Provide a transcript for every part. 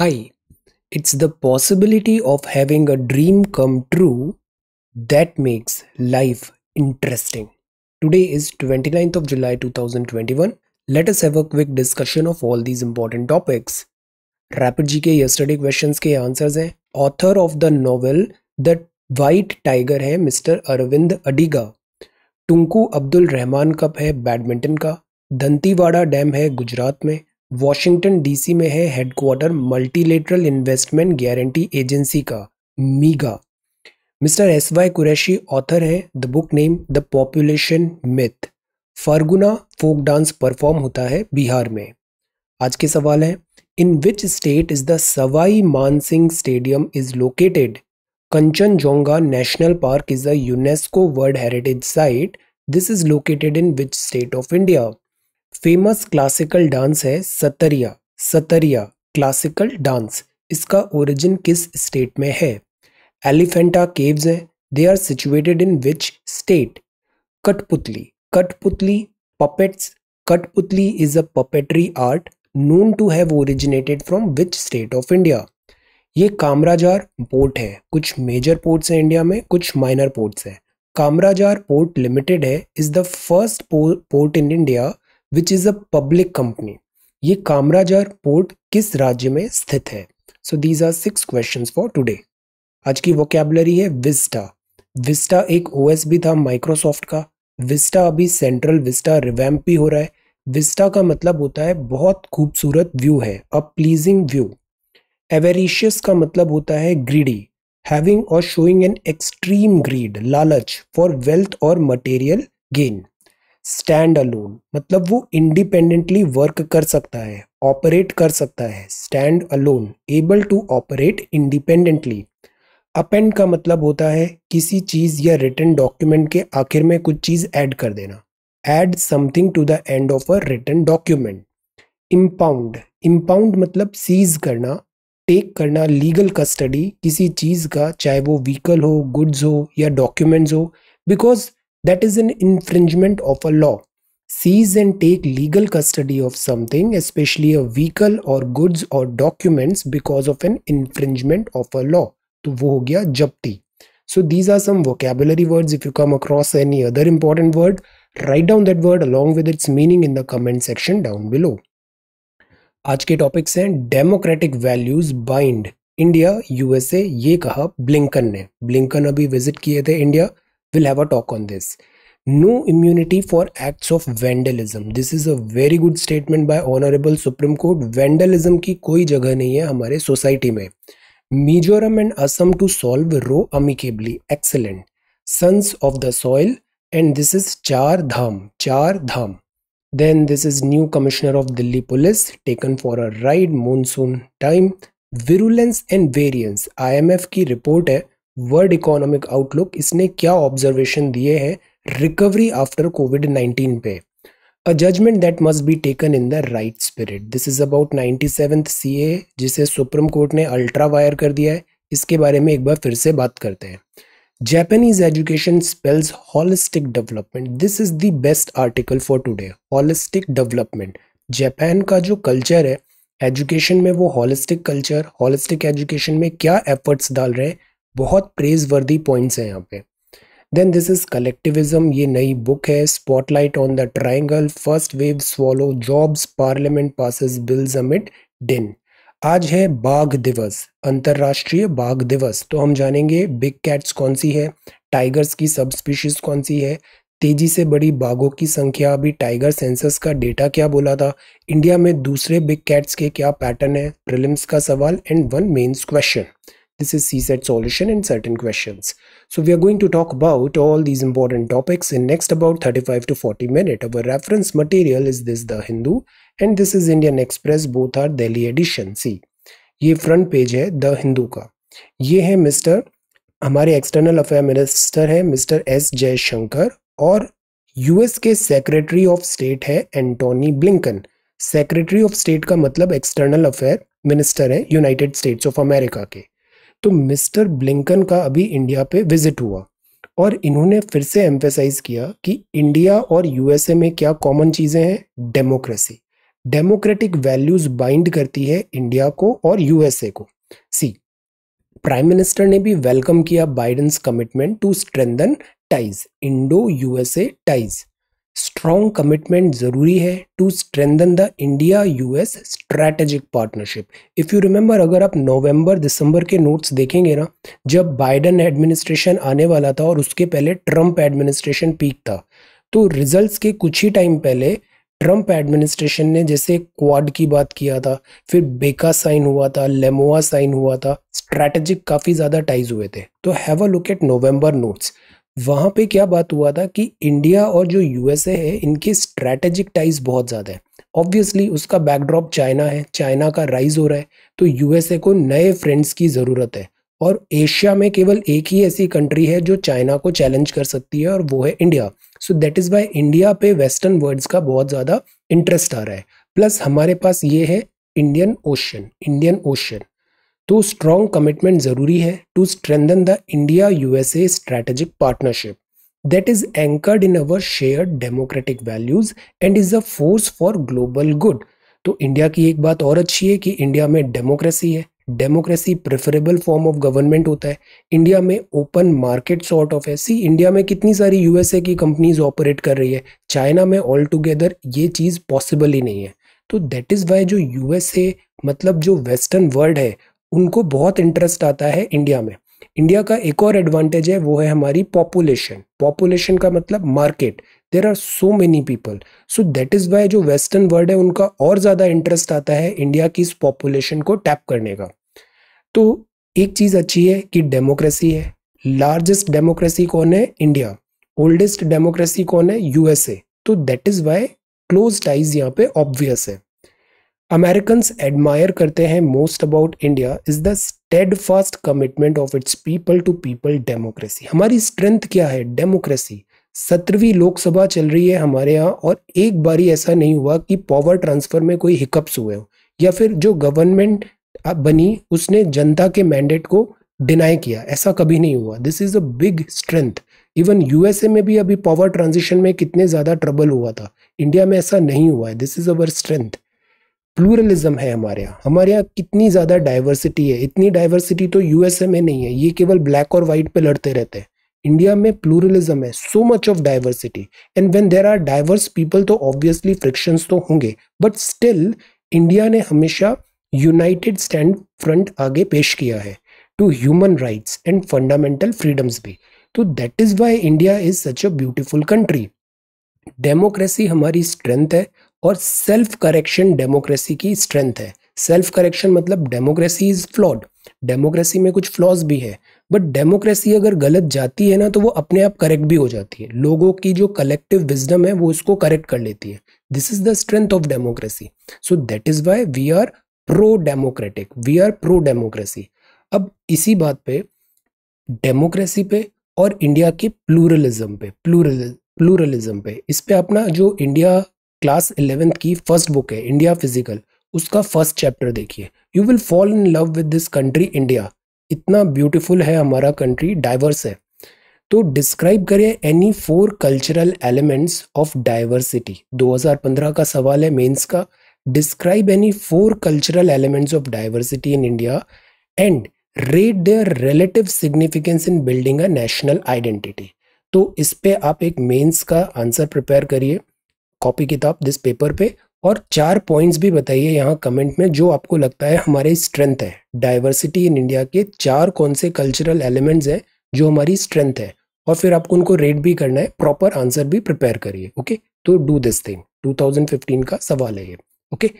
Hi, it's the possibility of having a dream come true that makes life interesting. Today is 29th of July 2021. Let us have a quick discussion of all these important topics. Rapid GK yesterday questions ke answers answers Author of the novel The White Tiger hai Mr. Arvind Adiga. Adiga Tunku Abdul Rahman cup है badminton का Dantiwada dam है गुजरात में Washington DC में है headquarter multilateral investment guarantee agency का MIGA mister S Y Qureshi author है the book name the population myth फर्गुना folk dance perform होता है बिहार में आज के सवाल है in which state is the Sawai Mansingh stadium is located Kanchenjunga national park is a UNESCO world heritage site this is located in which state of India famous classical dance है Sattriya Sattriya classical dance इसका origin किस स्टेट में है Elephanta caves हैं they are situated in which state kathputli kathputli puppets kathputli is a puppetry art known to have originated from which state of India ये Kamarajar port है कुछ major ports हैं इंडिया में कुछ माइनर पोर्ट्स हैं कामराजार पोर्ट लिमिटेड है is the first port in India which is a public company ये Kamarajar port किस राज्य में स्थित है so these are six question for today आज की वोकेबलरी है विस्टा विस्टा एक ओ भी था माइक्रोसॉफ्ट का विस्टा अभी सेंट्रल विस्टा रिवैम्प भी हो रहा है विस्टा का मतलब होता है बहुत खूबसूरत व्यू है अ प्लीजिंग व्यू एवेरिशियस का मतलब होता है ग्रीडी हैविंग और शोइंग एन एक्सट्रीम ग्रीड लालच फॉर वेल्थ और मटेरियल गेन स्टैंड अलोन मतलब वो इंडिपेंडेंटली वर्क कर सकता है ऑपरेट कर सकता है stand alone able to operate independently append का मतलब होता है किसी चीज़ या रिटर्न डॉक्यूमेंट के आखिर में कुछ चीज़ ऐड कर देना add something to the end of a written document impound impound मतलब सीज करना टेक करना लीगल कस्टडी किसी चीज़ का चाहे वो व्हीकल हो गुड्स हो या डॉक्यूमेंट्स हो because that is an infringement of a law. Seize and take legal custody of something, especially a vehicle or goods or documents because of an infringement of a law. तो वो हो गया जब्ती So these are some vocabulary words. If you come across any other important word, write down that word along with its meaning in the comment section down below. आज के topics हैं democratic values bind India USA ये कहा Blinken ने Blinken अभी visit किए थे India will have a talk on this. No immunity for acts of vandalism. This is a very good statement by Honorable Supreme Court. Vandalism ki koi jagah nahi hai hamare society mein mizoram and assam to solve row amicably excellent sons of the soil and this is char dham char dham Then this is new commissioner of Delhi Police taken for a ride monsoon time. Virulence and variance. IMF ki report hai world economic outlook इसने क्या observation दिए हैं recovery after covid 19 पे a judgment that must be taken in the right spirit this is about ninety seven C A जिसे supreme court ने ultra vires कर दिया है इसके बारे में एक बार फिर से बात करते हैं Japanese education spells holistic development this is the best article for today holistic development Japan का जो कल्चर है एजुकेशन में वो हॉलिस्टिक कल्चर हॉलिस्टिक एजुकेशन में क्या एफर्ट्स डाल रहे हैं बहुत प्रेज वर्दी पॉइंट्स हैं यहाँ पे देन दिस इज कलेक्टिविज्म ये नई बुक है spotlight on the triangle first wave swallow jobs parliament passes bills amid din आज है बाघ दिवस अंतर्राष्ट्रीय बाघ दिवस तो हम जानेंगे बिग कैट्स कौन सी है टाइगर्स की सब स्पीशीज कौन सी है तेजी से बड़ी बाघों की संख्या अभी टाइगर सेंसस का डेटा क्या बोला था इंडिया में दूसरे बिग कैट्स के क्या पैटर्न है प्रिलिम्स का सवाल and one mains question This is CSET solution and certain questions. So we are going to talk about all these important topics in next about 35 to 40 minutes. Our reference material is this The Hindu and this is Indian Express. Both are Delhi edition. See, ये front page है the Hindu का ये Mr. Mister हमारे external affair minister है mister S Jaishankar और US के secretary of state है Antony Blinken secretary of state का मतलब एक्सटर्नल अफेयर मिनिस्टर है यूनाइटेड स्टेट्स ऑफ अमेरिका के तो मिस्टर ब्लिंकन का अभी इंडिया पे विजिट हुआ और इन्होंने फिर से एम्फेसाइज किया कि इंडिया और यूएसए में क्या कॉमन चीज़ें हैं डेमोक्रेसी डेमोक्रेटिक वैल्यूज बाइंड करती है इंडिया को और यूएसए को सी प्राइम मिनिस्टर ने भी वेलकम किया Biden's commitment to strengthen ties Indo USA ties strong commitment जरूरी है to strengthen the India US strategic partnership if you remember अगर आप नवंबर दिसंबर के नोट्स देखेंगे ना जब बाइडन एडमिनिस्ट्रेशन आने वाला था और उसके पहले ट्रंप एडमिनिस्ट्रेशन पीक था तो रिजल्ट्स के कुछ ही टाइम पहले ट्रंप एडमिनिस्ट्रेशन ने जैसे क्वाड की बात किया था फिर बेका साइन हुआ था लेमोआ साइन हुआ था स्ट्रैटेजिक काफ़ी ज़्यादा टाइज हुए थे तो have a look at November notes वहाँ पे क्या बात हुआ था कि इंडिया और जो यूएसए है इनके स्ट्रैटेजिक टाइज बहुत ज़्यादा है ऑब्वियसली उसका बैकड्रॉप चाइना है चाइना का राइज हो रहा है तो यूएसए को नए फ्रेंड्स की ज़रूरत है और एशिया में केवल एक ही ऐसी कंट्री है जो चाइना को चैलेंज कर सकती है और वो है India so that is why India पे वेस्टर्न वर्ल्ड्स का बहुत ज़्यादा इंटरेस्ट आ रहा है प्लस हमारे पास ये है इंडियन ओशन इंडियन ओशन तो स्ट्रॉन्ग कमिटमेंट जरूरी है to strengthen the India USA strategic partnership that is anchored in our share democratic values and is a force for global good तो इंडिया की एक बात और अच्छी है कि इंडिया में डेमोक्रेसी है democracy preferable form of government होता है इंडिया में ओपन मार्केट सॉर्ट ऑफ है सी इंडिया में कितनी सारी यूएसए की कंपनीज ऑपरेट कर रही है चाइना में ऑल टुगेदर ये चीज़ पॉसिबल ही नहीं है तो दैट इज़ वाई जो यूएसए मतलब जो वेस्टर्न वर्ल्ड है उनको बहुत इंटरेस्ट आता है इंडिया में इंडिया का एक और एडवांटेज है वो है हमारी पॉपुलेशन पॉपुलेशन का मतलब market there are so many people so that is why जो वेस्टर्न वर्ल्ड है उनका और ज़्यादा इंटरेस्ट आता है इंडिया की इस पॉपुलेशन को टैप करने का तो एक चीज़ अच्छी है कि डेमोक्रेसी है लार्जेस्ट डेमोक्रेसी कौन है इंडिया ओल्डेस्ट डेमोक्रेसी कौन है यूएसए तो that is why close ties यहाँ पे ऑब्वियस है अमेरिकन एडमायर करते हैं most about India is the steadfast commitment of its people to people democracy हमारी स्ट्रेंथ क्या है डेमोक्रेसी सत्रहवीं लोकसभा चल रही है हमारे यहाँ और एक बारी ऐसा नहीं हुआ कि पावर ट्रांसफर में कोई हिकअप्स हुए हो या फिर जो गवर्नमेंट बनी उसने जनता के मैंडेट को डिनाई किया ऐसा कभी नहीं हुआ this is a big strength even USA में भी अभी पावर ट्रांजिशन में कितने ज़्यादा ट्रबल हुआ था इंडिया में ऐसा नहीं हुआ है this is our strength pluralism है हमारे यहाँ हमारे यहाँ कितनी ज़्यादा डाइवर्सिटी है इतनी डाइवर्सिटी तो यूएसए में नहीं है ये केवल ब्लैक और वाइट पे लड़ते रहते हैं इंडिया में प्लूरलिज्म है so much of diversity and when there are diverse people तो ऑब्वियसली फ्रिक्शंस तो होंगे बट स्टिल इंडिया ने हमेशा यूनाइटेड स्टैंड फ्रंट आगे पेश किया है to human rights and fundamental freedoms भी तो that is why India is such a beautiful country democracy हमारी स्ट्रेंथ है और सेल्फ करेक्शन डेमोक्रेसी की स्ट्रेंथ है सेल्फ करेक्शन मतलब डेमोक्रेसी इज फ्लॉड डेमोक्रेसी में कुछ फ्लॉज भी है बट डेमोक्रेसी अगर गलत जाती है ना तो वो अपने आप करेक्ट भी हो जाती है लोगों की जो कलेक्टिव विजडम है वो इसको करेक्ट कर लेती है this is the strength of democracy so that is why we are pro democratic we are pro democracy अब इसी बात पे डेमोक्रेसी पे और इंडिया के प्लूरलिज्म पे प्लूरल प्लूरलिज्म पे इस पे अपना जो इंडिया क्लास इलेवेंथ की फर्स्ट बुक है इंडिया फिजिकल उसका फर्स्ट चैप्टर देखिए you will fall in love with this country India इतना ब्यूटीफुल है हमारा कंट्री डाइवर्स है तो डिस्क्राइब करें any four cultural elements of diversity 2015 का सवाल है मेंस का describe any four cultural elements of diversity in India and rate their relative significance in building a national identity तो इस पे आप एक मेंस का आंसर प्रिपेयर करिए कॉपी किताब दिस पेपर पे और चार पॉइंट्स भी बताइए यहाँ कमेंट में जो आपको लगता है हमारी स्ट्रेंथ है डाइवर्सिटी इन इंडिया के चार कौन से कल्चरल एलिमेंट्स हैं जो हमारी स्ट्रेंथ है और फिर आपको उनको रेट भी करना है प्रॉपर आंसर भी प्रिपेयर करिए ओके तो डू दिस थिंग 2015 का सवाल है ये ओके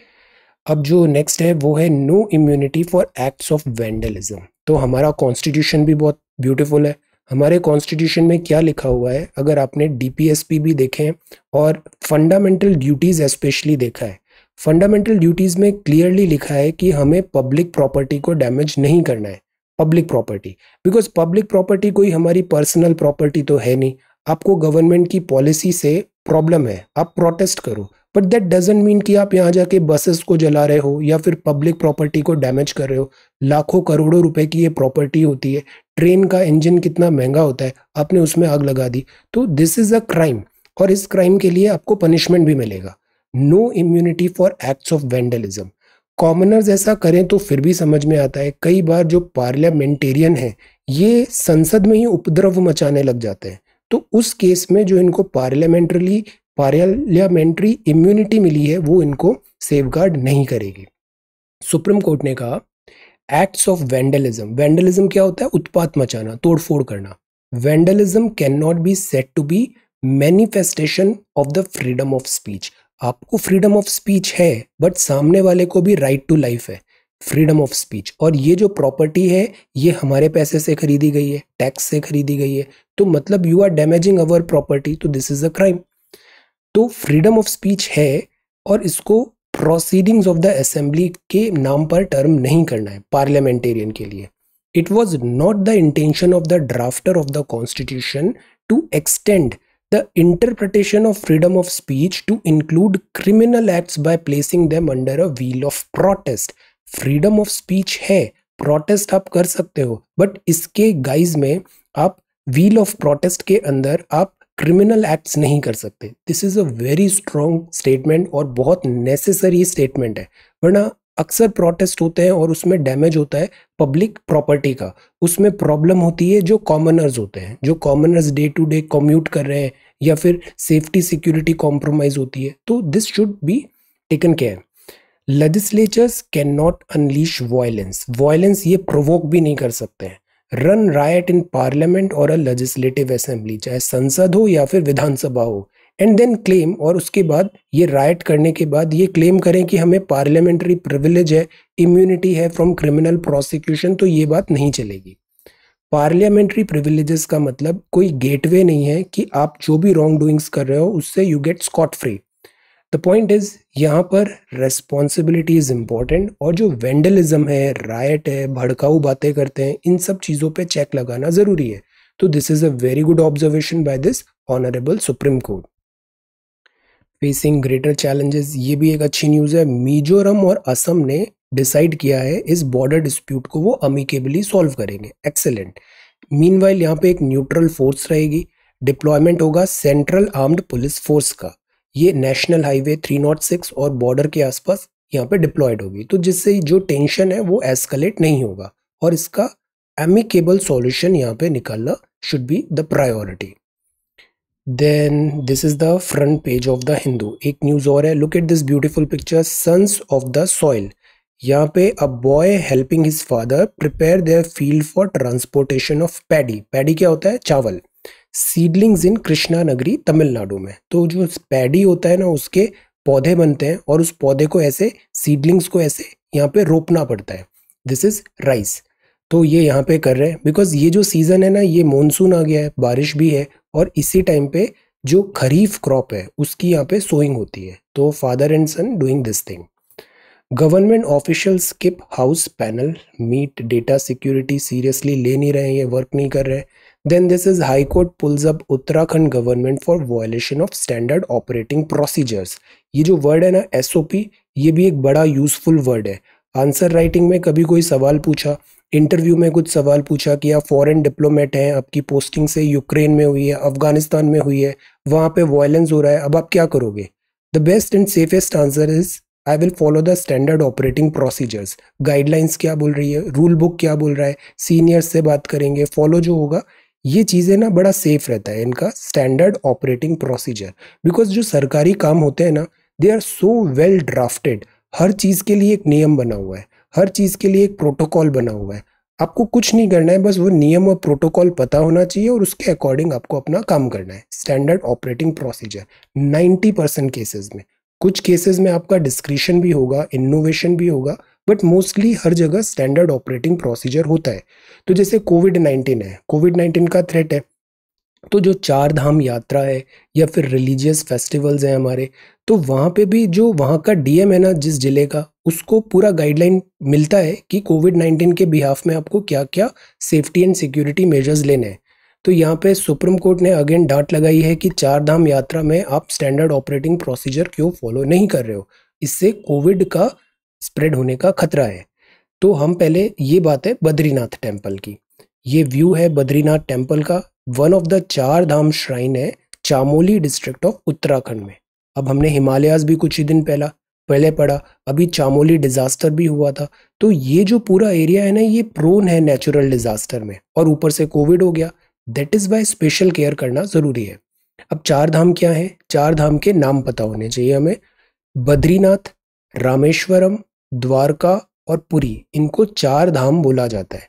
अब जो नेक्स्ट है वो है no immunity for acts of vandalism तो हमारा कॉन्स्टिट्यूशन भी बहुत ब्यूटिफुल है हमारे कॉन्स्टिट्यूशन में क्या लिखा हुआ है अगर आपने डीपीएसपी भी देखे हैं और फंडामेंटल ड्यूटीज़ एस्पेशली देखा है फंडामेंटल ड्यूटीज़ में क्लियरली लिखा है कि हमें पब्लिक प्रॉपर्टी को डैमेज नहीं करना है public property because public property कोई हमारी पर्सनल प्रॉपर्टी तो है नहीं आपको गवर्नमेंट की पॉलिसी से प्रॉब्लम है आप प्रोटेस्ट करो बट दैट डजेंट मीन कि आप यहाँ जाके बसेस को जला रहे हो या फिर पब्लिक प्रॉपर्टी को डैमेज कर रहे हो लाखों करोड़ों रुपए की ये प्रॉपर्टी होती है ट्रेन का इंजन कितना महंगा होता है आपने उसमें आग लगा दी तो दिस इज़ अ क्राइम और इस क्राइम के लिए आपको पनिशमेंट भी मिलेगा no immunity for acts of vandalism commoners ऐसा करें तो फिर भी समझ में आता है कई बार जो पार्लियामेंटेरियन है ये संसद में ही उपद्रव मचाने लग जाते हैं तो उस केस में जो इनको पार्लियामेंट्रली पार्लियामेंट्री इम्यूनिटी मिली है वो इनको सेफ नहीं करेगी सुप्रीम कोर्ट ने कहा एक्ट्स ऑफ वेंडलिज्म वेंडलिज्म क्या होता है उत्पात मचाना तोड़फोड़ करना vandalism can not be said to be manifestation of the freedom of speech आपको फ्रीडम ऑफ स्पीच है बट सामने वाले को भी राइट टू लाइफ है फ्रीडम ऑफ स्पीच और ये जो प्रॉपर्टी है ये हमारे पैसे से खरीदी गई है टैक्स से खरीदी गई है तो मतलब you are damaging our property तो दिस इज अ क्राइम तो फ्रीडम ऑफ स्पीच है और इसको प्रोसीडिंग्स ऑफ द असेंबली के नाम पर टर्म नहीं करना है पार्लियामेंटेरियन के लिए it was not the intention of the drafter of the constitution to extend the interpretation of freedom of speech to include criminal act by placing them under a veil of protest freedom of speech है protest आप कर सकते हो but इसके guys में आप wheel of protest के अंदर आप क्रिमिनल एक्ट्स नहीं कर सकते this is a very strong statement और बहुत नेसेसरी स्टेटमेंट है वरना अक्सर प्रोटेस्ट होते हैं और उसमें डैमेज होता है पब्लिक प्रॉपर्टी का उसमें प्रॉब्लम होती है जो कॉमनर्स होते हैं जो commoners day to day commute कर रहे हैं या फिर सेफ्टी सिक्योरिटी कॉम्प्रोमाइज़ होती है तो this should be taken care legislatures can not unleash violence violence ये प्रोवोक भी नहीं कर सकते हैं रन रायट इन पार्लियामेंट और अ लेजिस्लेटिव असेंबली चाहे संसद हो या फिर विधानसभा हो एंड देन क्लेम और उसके बाद ये राइट करने के बाद ये क्लेम करें कि हमें पार्लियामेंट्री प्रिविलेज है इम्यूनिटी है फ्रॉम क्रिमिनल प्रोसिक्यूशन तो ये बात नहीं चलेगी पार्लियामेंट्री प्रिविलेजेस का मतलब कोई गेटवे नहीं है कि आप जो भी रॉन्ग डूइंग्स कर रहे हो उससे you get scot free the point is यहाँ पर रेस्पॉन्सिबिलिटी इज इम्पॉर्टेंट और जो वेंडलिज्म है राइट है भड़काऊ बातें करते हैं इन सब चीज़ों पे चेक लगाना ज़रूरी है तो this is a very good observation by this honourable supreme court facing greater challenges ये भी एक अच्छी न्यूज़ है मिजोरम और असम ने डिसाइड किया है इस बॉर्डर डिस्प्यूट को वो अमिकेबली सॉल्व करेंगे एक्सेलेंट मीन वाइल यहाँ पे एक न्यूट्रल फोर्स रहेगी डिप्लॉयमेंट होगा सेंट्रल आर्म्ड पुलिस फोर्स का ये नेशनल हाईवे 306 और बॉर्डर के आसपास यहाँ पे डिप्लॉयड होगी तो जिससे जो टेंशन है वो एस्केलेट नहीं होगा और इसका एमिकेबल सॉल्यूशन यहाँ पे निकालना should be the priority then this is the front page of the Hindu एक न्यूज़ और है look at this beautiful picture sons of the soil यहाँ पे a boy helping his father prepare their field for transportation of paddy paddy क्या होता है चावल seedlings इन कृष्णा नगरी तमिलनाडु में तो जो पैडी होता है ना उसके पौधे बनते हैं और उस पौधे को ऐसे सीडलिंग्स को ऐसे यहाँ पे रोपना पड़ता है दिस इज़ राइस तो ये यहाँ पे कर रहे हैं बिकॉज ये जो सीज़न है ना ये मानसून आ गया है बारिश भी है और इसी टाइम पे जो खरीफ क्रॉप है उसकी यहाँ पे सोइंग होती है तो father and son doing this thing government official skip house panel meet data security seriously ले नहीं रहे हैं ये वर्क नहीं कर रहे हैं Then this is High Court pulls up Uttarakhand government for violation of standard operating procedures. ये जो वर्ड है ना एस ये भी एक बड़ा यूजफुल वर्ड है आंसर राइटिंग में कभी कोई सवाल पूछा इंटरव्यू में कुछ सवाल पूछा कि आप फॉरेन डिप्लोमेट हैं आपकी पोस्टिंग से यूक्रेन में हुई है अफगानिस्तान में हुई है वहाँ पे वायलेंस हो रहा है अब आप क्या करोगे the best and safest answer is I will follow the standard operating procedures guidelines क्या बोल रही है रूल बुक क्या बोल रहा है सीनियर्स से बात करेंगे फॉलो जो होगा ये चीज़ें ना बड़ा सेफ रहता है इनका स्टैंडर्ड ऑपरेटिंग प्रोसीजर बिकॉज जो सरकारी काम होते हैं ना they are so well drafted हर चीज़ के लिए एक नियम बना हुआ है हर चीज़ के लिए एक प्रोटोकॉल बना हुआ है आपको कुछ नहीं करना है बस वो नियम और प्रोटोकॉल पता होना चाहिए और उसके अकॉर्डिंग आपको अपना काम करना है standard operating procedure 90 percent cases में कुछ केसेस में आपका डिस्क्रिशन भी होगा इनोवेशन भी होगा बट मोस्टली हर जगह स्टैंडर्ड ऑपरेटिंग प्रोसीजर होता है तो जैसे कोविड नाइन्टीन है कोविड नाइन्टीन का थ्रेट है तो जो चार धाम यात्रा है या फिर रिलीजियस फेस्टिवल्स हैं हमारे तो वहाँ पे भी जो वहाँ का डीएम है ना जिस ज़िले का उसको पूरा गाइडलाइन मिलता है कि कोविड नाइन्टीन के बिहाफ में आपको क्या क्या सेफ्टी एंड सिक्योरिटी मेजर्स लेने हैं तो यहाँ पे सुप्रीम कोर्ट ने अगेन डांट लगाई है कि चार धाम यात्रा में आप स्टैंडर्ड ऑपरेटिंग प्रोसीजर क्यों फॉलो नहीं कर रहे हो इससे कोविड का स्प्रेड होने का खतरा है तो हम पहले ये बात है बद्रीनाथ टेम्पल की ये व्यू है बद्रीनाथ टेम्पल का one of the Char Dham shrine है चामोली डिस्ट्रिक्ट ऑफ उत्तराखंड में अब हमने हिमालयाज भी कुछ ही दिन पहला पहले पढ़ा अभी चामोली डिजास्टर भी हुआ था तो ये जो पूरा एरिया है ना ये प्रोन है नेचुरल डिजास्टर में और ऊपर से कोविड हो गया that is by special care करना ज़रूरी है अब चार धाम क्या है चार धाम के नाम पता होने चाहिए हमें बद्रीनाथ रामेश्वरम द्वारका और पुरी इनको चार धाम बोला जाता है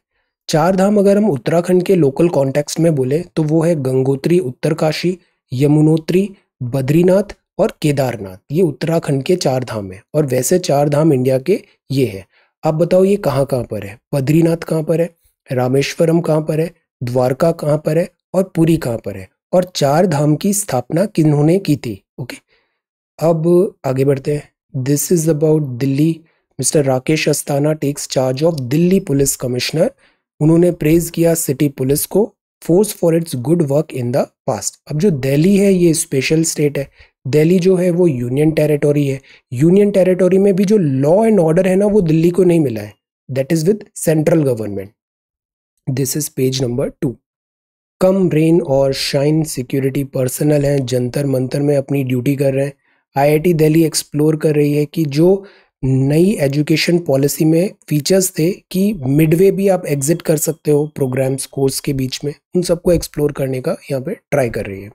चार धाम अगर हम उत्तराखंड के लोकल कॉन्टेक्स्ट में बोले तो वो है गंगोत्री उत्तरकाशी यमुनोत्री बद्रीनाथ और केदारनाथ ये उत्तराखंड के चार धाम है और वैसे चार धाम इंडिया के ये है आप बताओ ये कहाँ कहाँ पर है बद्रीनाथ कहाँ पर है रामेश्वरम कहाँ पर है द्वारका कहाँ पर है और पुरी कहाँ पर है और चार धाम की स्थापना किन्होंने की थी ओके अब आगे बढ़ते हैं this is about Delhi mister Rakesh Asthana takes charge of Delhi police commissioner उन्होंने प्रेज किया सिटी पुलिस को force for its good work in the past अब जो दिल्ली है ये स्पेशल स्टेट है दिल्ली जो है वो यूनियन टेरिटोरी है यूनियन टेरिटोरी में भी जो लॉ एंड ऑर्डर है ना वो दिल्ली को नहीं मिला है that is with central government this is page number two come rain और शाइन सिक्योरिटी पर्सनल हैं जंतर मंतर में अपनी ड्यूटी कर रहे हैं आईआईटी दिल्ली एक्सप्लोर कर रही है कि जो नई एजुकेशन पॉलिसी में फीचर्स थे कि मिडवे भी आप एग्जिट कर सकते हो प्रोग्राम्स कोर्स के बीच में उन सबको एक्सप्लोर करने का यहाँ पे ट्राई कर रही है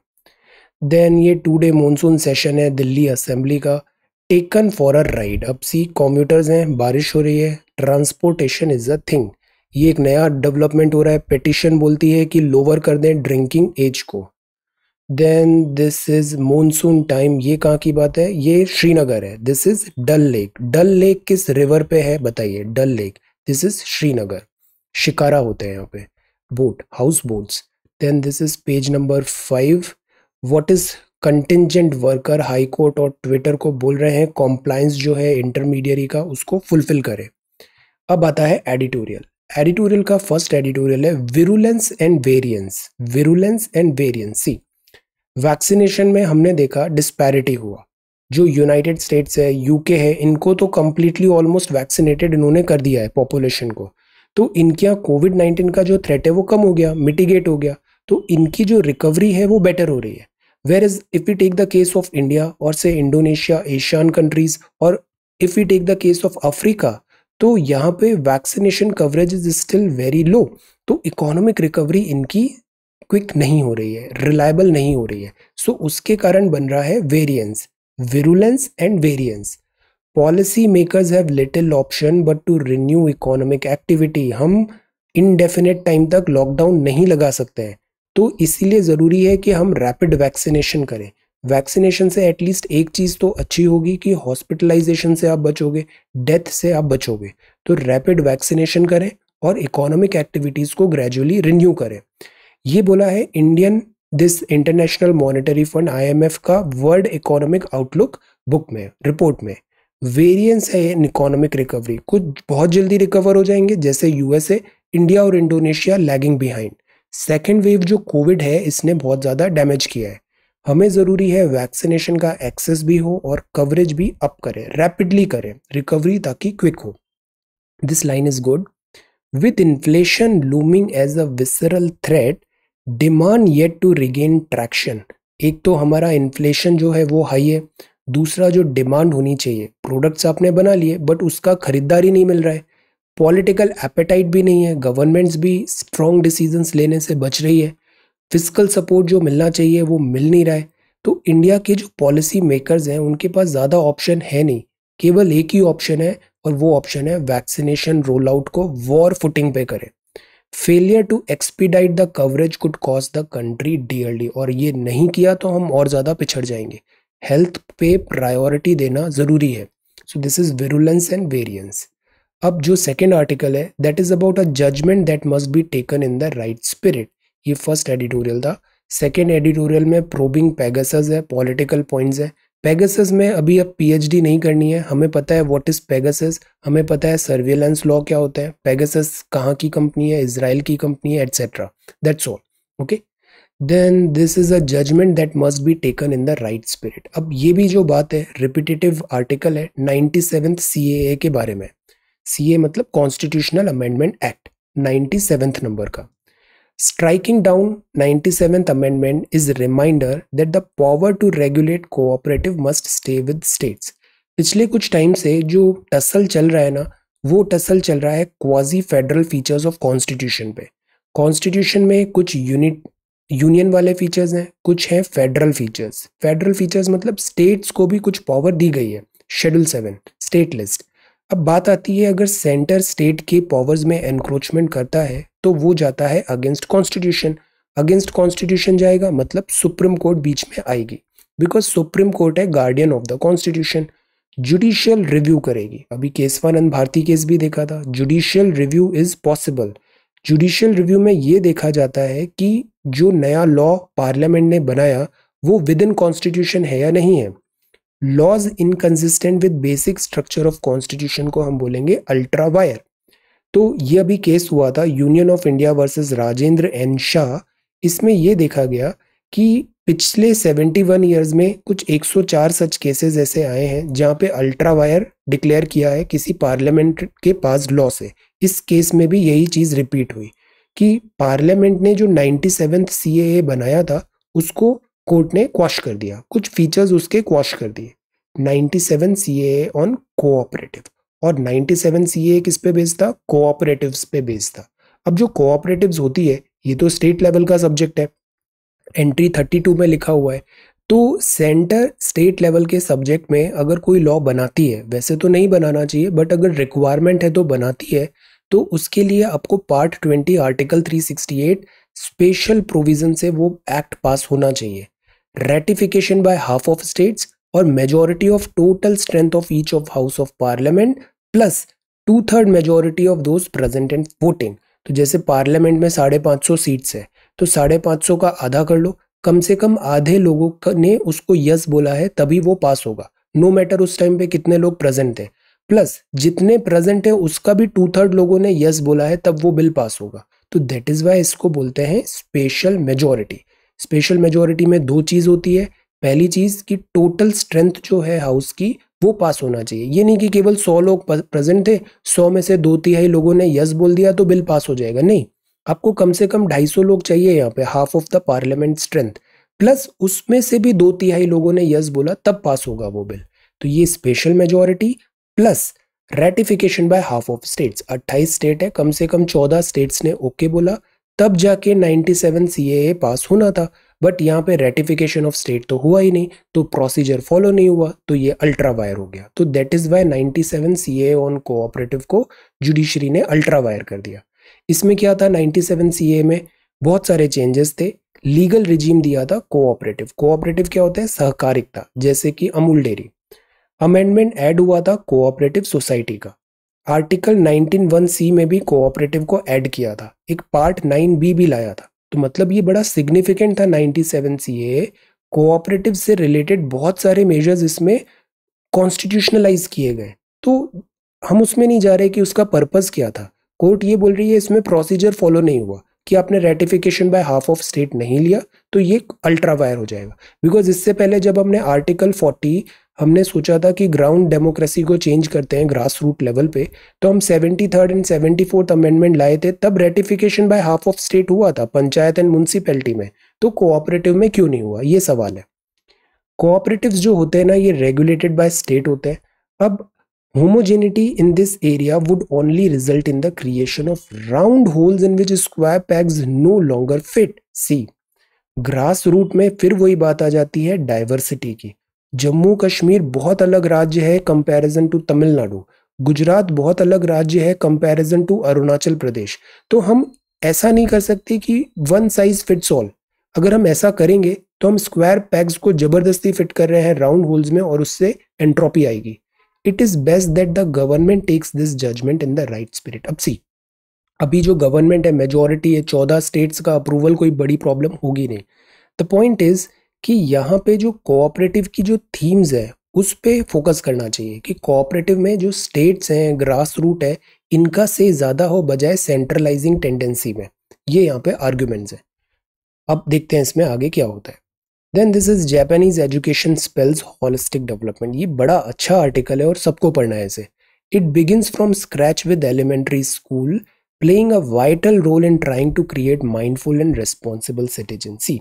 देन ये टू डे मानसून सेशन है दिल्ली असेंबली का टेकन फॉर अ राइड अब सी कॉम्प्यूटर्स हैं बारिश हो रही है ट्रांसपोर्टेशन इज़ अ थिंग ये एक नया डेवलपमेंट हो रहा है पिटिशन बोलती है कि लोअर कर दें ड्रिंकिंग एज को then this is monsoon time ये कहाँ की बात है ये श्रीनगर है this is Dal lake Dal lake किस रिवर पे है बताइए Dal lake this is Srinagar shikara होते हैं यहाँ पे boat house boats then this is page number five what is contingent worker high court और ट्विटर को बोल रहे हैं कॉम्प्लाइंस जो है इंटरमीडियरी का उसको फुलफिल करें अब आता है एडिटोरियल एडिटोरियल का फर्स्ट एडिटोरियल है virulence and variants virulence and variants see vaccination में हमने देखा डिस्पैरिटी हुआ जो यूनाइटेड स्टेट्स है यूके है इनको तो कम्प्लीटली ऑलमोस्ट वैक्सीनेटेड इन्होंने कर दिया है पॉपुलेशन को तो इनके यहाँ कोविड नाइन्टीन का जो थ्रेट है वो कम हो गया मिटिगेट हो गया तो इनकी जो रिकवरी है वो बेटर हो रही है where is if you take the case of India और से इंडोनेशिया एशियन कंट्रीज और if you take the case of Africa तो यहाँ पे vaccination coverage is still very low तो इकोनॉमिक रिकवरी इनकी क्विक नहीं हो रही है रिलायबल नहीं हो रही है सो so, उसके कारण बन रहा है variants virulence and variants policy makers have little option but to renew economic activity हम इनडेफिनेट टाइम तक लॉकडाउन नहीं लगा सकते हैं तो इसीलिए ज़रूरी है कि हम रैपिड वैक्सीनेशन करें वैक्सीनेशन से एटलीस्ट एक चीज़ तो अच्छी होगी कि हॉस्पिटलाइजेशन से आप बचोगे डेथ से आप बचोगे तो रैपिड वैक्सीनेशन करें और इकोनॉमिक एक्टिविटीज़ को ग्रेजुअली रिन्यू करें ये बोला है Indian this international monetary fund IMF का वर्ल्ड इकोनॉमिक आउटलुक बुक में रिपोर्ट में वेरिएंस है इन इकोनॉमिक रिकवरी कुछ बहुत जल्दी रिकवर हो जाएंगे जैसे यूएसए इंडिया और Indonesia lagging behind second wave जो कोविड है इसने बहुत ज़्यादा डैमेज किया है हमें ज़रूरी है वैक्सीनेशन का एक्सेस भी हो और कवरेज भी अप करें रैपिडली करें रिकवरी ताकि क्विक हो this line is good with inflation looming as a visceral threat demand yet to regain traction एक तो हमारा इन्फ्लेशन जो है वो हाई है दूसरा जो डिमांड होनी चाहिए प्रोडक्ट्स आपने बना लिए बट उसका खरीदारी नहीं मिल रहा है पॉलिटिकल एपेटाइट भी नहीं है गवर्नमेंट्स भी स्ट्रॉन्ग डिसीजंस लेने से बच रही है फिजिकल सपोर्ट जो मिलना चाहिए वो मिल नहीं रहा है तो इंडिया के जो पॉलिसी मेकर्स हैं उनके पास ज़्यादा ऑप्शन है नहीं केवल एक ही ऑप्शन है और वो ऑप्शन है वैक्सीनेशन रोल आउट को वॉर फुटिंग पे करें failure to expedite the coverage could cause the country dearly और ये नहीं किया तो हम और ज़्यादा पिछड़ जाएंगे हेल्थ पे प्रायोरिटी देना ज़रूरी है so this is virulence and variants अब जो सेकेंड आर्टिकल है that is about a judgment that must be taken in the right spirit ये फर्स्ट एडिटोरियल था सेकेंड एडिटोरियल में प्रोबिंग पैगस है पॉलिटिकल पॉइंट्स है पेगासस में अभी अब पीएचडी नहीं करनी है हमें पता है व्हाट इज़ पेगासस हमें पता है सर्वेलेंस लॉ क्या होता है पेगासस कहाँ की कंपनी है इसराइल की कंपनी है etcetera that's all okay then this is a judgment that must be taken in the right spirit अब ये भी जो बात है रिपीटेटिव आर्टिकल है नाइन्टी सेवन्थ सी ए के बारे में सी ए मतलब constitutional amendment act ninety seventh number का Striking down 97th amendment is a reminder that the power to regulate cooperative must stay with states. पिछले कुछ time से जो टसल चल रहा है ना वो टसल चल रहा है quasi federal features of constitution पे कॉन्स्टिट्यूशन में कुछ यूनिट यूनियन वाले फीचर्स हैं कुछ हैं फेडरल फीचर्स फेडरल फीचर्स मतलब स्टेट्स को भी कुछ पावर दी गई है शेड्यूल सेवन स्टेट लिस्ट अब बात आती है अगर सेंटर स्टेट के पावर्स में एनक्रोचमेंट करता है तो वो जाता है अगेंस्ट कॉन्स्टिट्यूशन अगेंस्ट कॉन्स्टिट्यूशन जाएगा मतलब सुप्रीम कोर्ट बीच में आएगी बिकॉज सुप्रीम कोर्ट है guardian of the constitution judicial review करेगी अभी केसवानंद भारती केस भी देखा था judicial review is possible judicial review में ये देखा जाता है कि जो नया लॉ पार्लियामेंट ने बनाया वो विद इन कॉन्स्टिट्यूशन है या नहीं है laws inconsistent with basic structure of constitution को हम बोलेंगे अल्ट्रा वायर तो ये अभी केस हुआ था union of India versus Rajendra N Shah इसमें यह देखा गया कि पिछले 71 ईयर्स में कुछ 104 सच केसेस ऐसे आए हैं जहां पे अल्ट्रा वायर डिक्लेयर किया है किसी पार्लियामेंट के पास लॉ से इस केस में भी यही चीज़ रिपीट हुई कि पार्लियामेंट ने जो नाइन्टी सेवन सी बनाया था उसको कोर्ट ने क्वाश कर दिया कुछ फीचर्स उसके क्वाश कर दिए 97 सी ऑन कोऑपरेटिव और 97 सीए किस पे बेस्ड था कोऑपरेटिव्स पे बेस्ड था अब जो कोऑपरेटिव्स होती है ये तो स्टेट लेवल का सब्जेक्ट है एंट्री 32 में लिखा हुआ है तो सेंटर स्टेट लेवल के सब्जेक्ट में अगर कोई लॉ बनाती है वैसे तो नहीं बनाना चाहिए बट अगर रिक्वायरमेंट है तो बनाती है तो उसके लिए आपको पार्ट 20 आर्टिकल 368 स्पेशल प्रोविजन से वो एक्ट पास होना चाहिए ratification by half of states और majority of total strength of each of house of parliament plus two third majority of those present and voting तो जैसे पार्लियामेंट में साढ़े पाँच सौ सीट्स है तो साढ़े पाँच सौ का आधा कर लो कम से कम आधे लोगों ने उसको यस बोला है तभी वो पास होगा नो no मैटर उस टाइम पे कितने लोग प्रेजेंट थे प्लस जितने प्रेजेंट है उसका भी टू थर्ड लोगों ने यस बोला है तब वो बिल पास होगा तो दैट इज़ वाई इसको बोलते हैं स्पेशल मेजोरिटी स्पेशल मेजोरिटी में दो चीज़ होती है पहली चीज़ कि टोटल स्ट्रेंथ जो है हाउस की वो पास होना चाहिए ये नहीं कि केवल सौ लोग प्रेजेंट थे सौ में से दो तिहाई लोगों ने यस बोल दिया तो बिल पास हो जाएगा नहीं आपको कम से कम ढाई सौ लोग चाहिए यहाँ पे half of the parliament strength plus उसमें से भी दो तिहाई लोगों ने यस बोला तब पास होगा वो बिल तो ये special majority plus ratification by half of states अट्ठाईस स्टेट है कम से कम चौदह स्टेट्स ने ओके बोला तब जाके 97 सेवन पास होना था बट यहाँ पे रेटिफिकेशन ऑफ स्टेट तो हुआ ही नहीं तो प्रोसीजर फॉलो नहीं हुआ तो ये अल्ट्रा वायर हो गया तो that is why 97 seven C A on cooperative को जुडिशरी ने अल्ट्रा वायर कर दिया इसमें क्या था 97 सेवन सी ए में बहुत सारे चेंजेस थे लीगल रिजीम दिया था कोऑपरेटिव कोऑपरेटिव क्या होता है सहकारिकता जैसे कि अमूल डेयरी अमेंडमेंट ऐड हुआ था कोऑपरेटिव सोसाइटी का आर्टिकल 191 सी में भी कोऑपरेटिव को ऐड किया था एक पार्ट 9 बी भी लाया था तो मतलब ये बड़ा सिग्निफिकेंट था 97 सीए कोऑपरेटिव से रिलेटेड बहुत सारे मेजर्स इसमें कॉन्स्टिट्यूशनलाइज किए गए तो हम उसमें नहीं जा रहे कि उसका पर्पज़ क्या था कोर्ट ये बोल रही है इसमें प्रोसीजर फॉलो नहीं हुआ कि आपने ratification by half of state नहीं लिया तो ये अल्ट्रा वायर हो जाएगा बिकॉज इससे पहले जब हमने आर्टिकल फोर्टी हमने सोचा था कि ग्राउंड डेमोक्रेसी को चेंज करते हैं ग्रास रूट लेवल पे तो हम seventy third and seventy fourth amendment लाए थे तब ratification by half of state हुआ था पंचायत एंड म्यूनसिपैलिटी में तो कोऑपरेटिव में क्यों नहीं हुआ ये सवाल है कोऑपरेटिव जो होते हैं ना ये रेगुलेटेड बाय स्टेट होते हैं अब homogeneity in this area would only result in the creation of round holes in which square pegs no longer fit see grass root में फिर वही बात आ जाती है डाइवर्सिटी की जम्मू कश्मीर बहुत अलग राज्य है कंपैरिजन टू तमिलनाडु गुजरात बहुत अलग राज्य है कंपैरिजन टू अरुणाचल प्रदेश तो हम ऐसा नहीं कर सकते कि वन साइज फिट्स ऑल अगर हम ऐसा करेंगे तो हम स्क्वायर पैग्स को जबरदस्ती फिट कर रहे हैं राउंड होल्स में और उससे एंट्रोपी आएगी it is best that the government takes this judgment in the right spirit अब सी अभी जो गवर्नमेंट है मेजोरिटी है चौदह स्टेट्स का अप्रूवल कोई बड़ी प्रॉब्लम होगी नहीं द पॉइंट इज कि यहाँ पे जो कोऑपरेटिव की जो थीम्स है उस पर फोकस करना चाहिए कि कोऑपरेटिव में जो स्टेट्स हैं ग्रास रूट है इनका से ज़्यादा हो बजाय सेंट्रलाइजिंग टेंडेंसी में ये यहाँ पे आर्ग्यूमेंट्स हैं अब देखते हैं इसमें आगे क्या होता है then this is Japanese education spells holistic development ये बड़ा अच्छा आर्टिकल है और सबको पढ़ना है इसे it begins from scratch with elementary school playing a vital role in trying to create mindful and responsible citizenry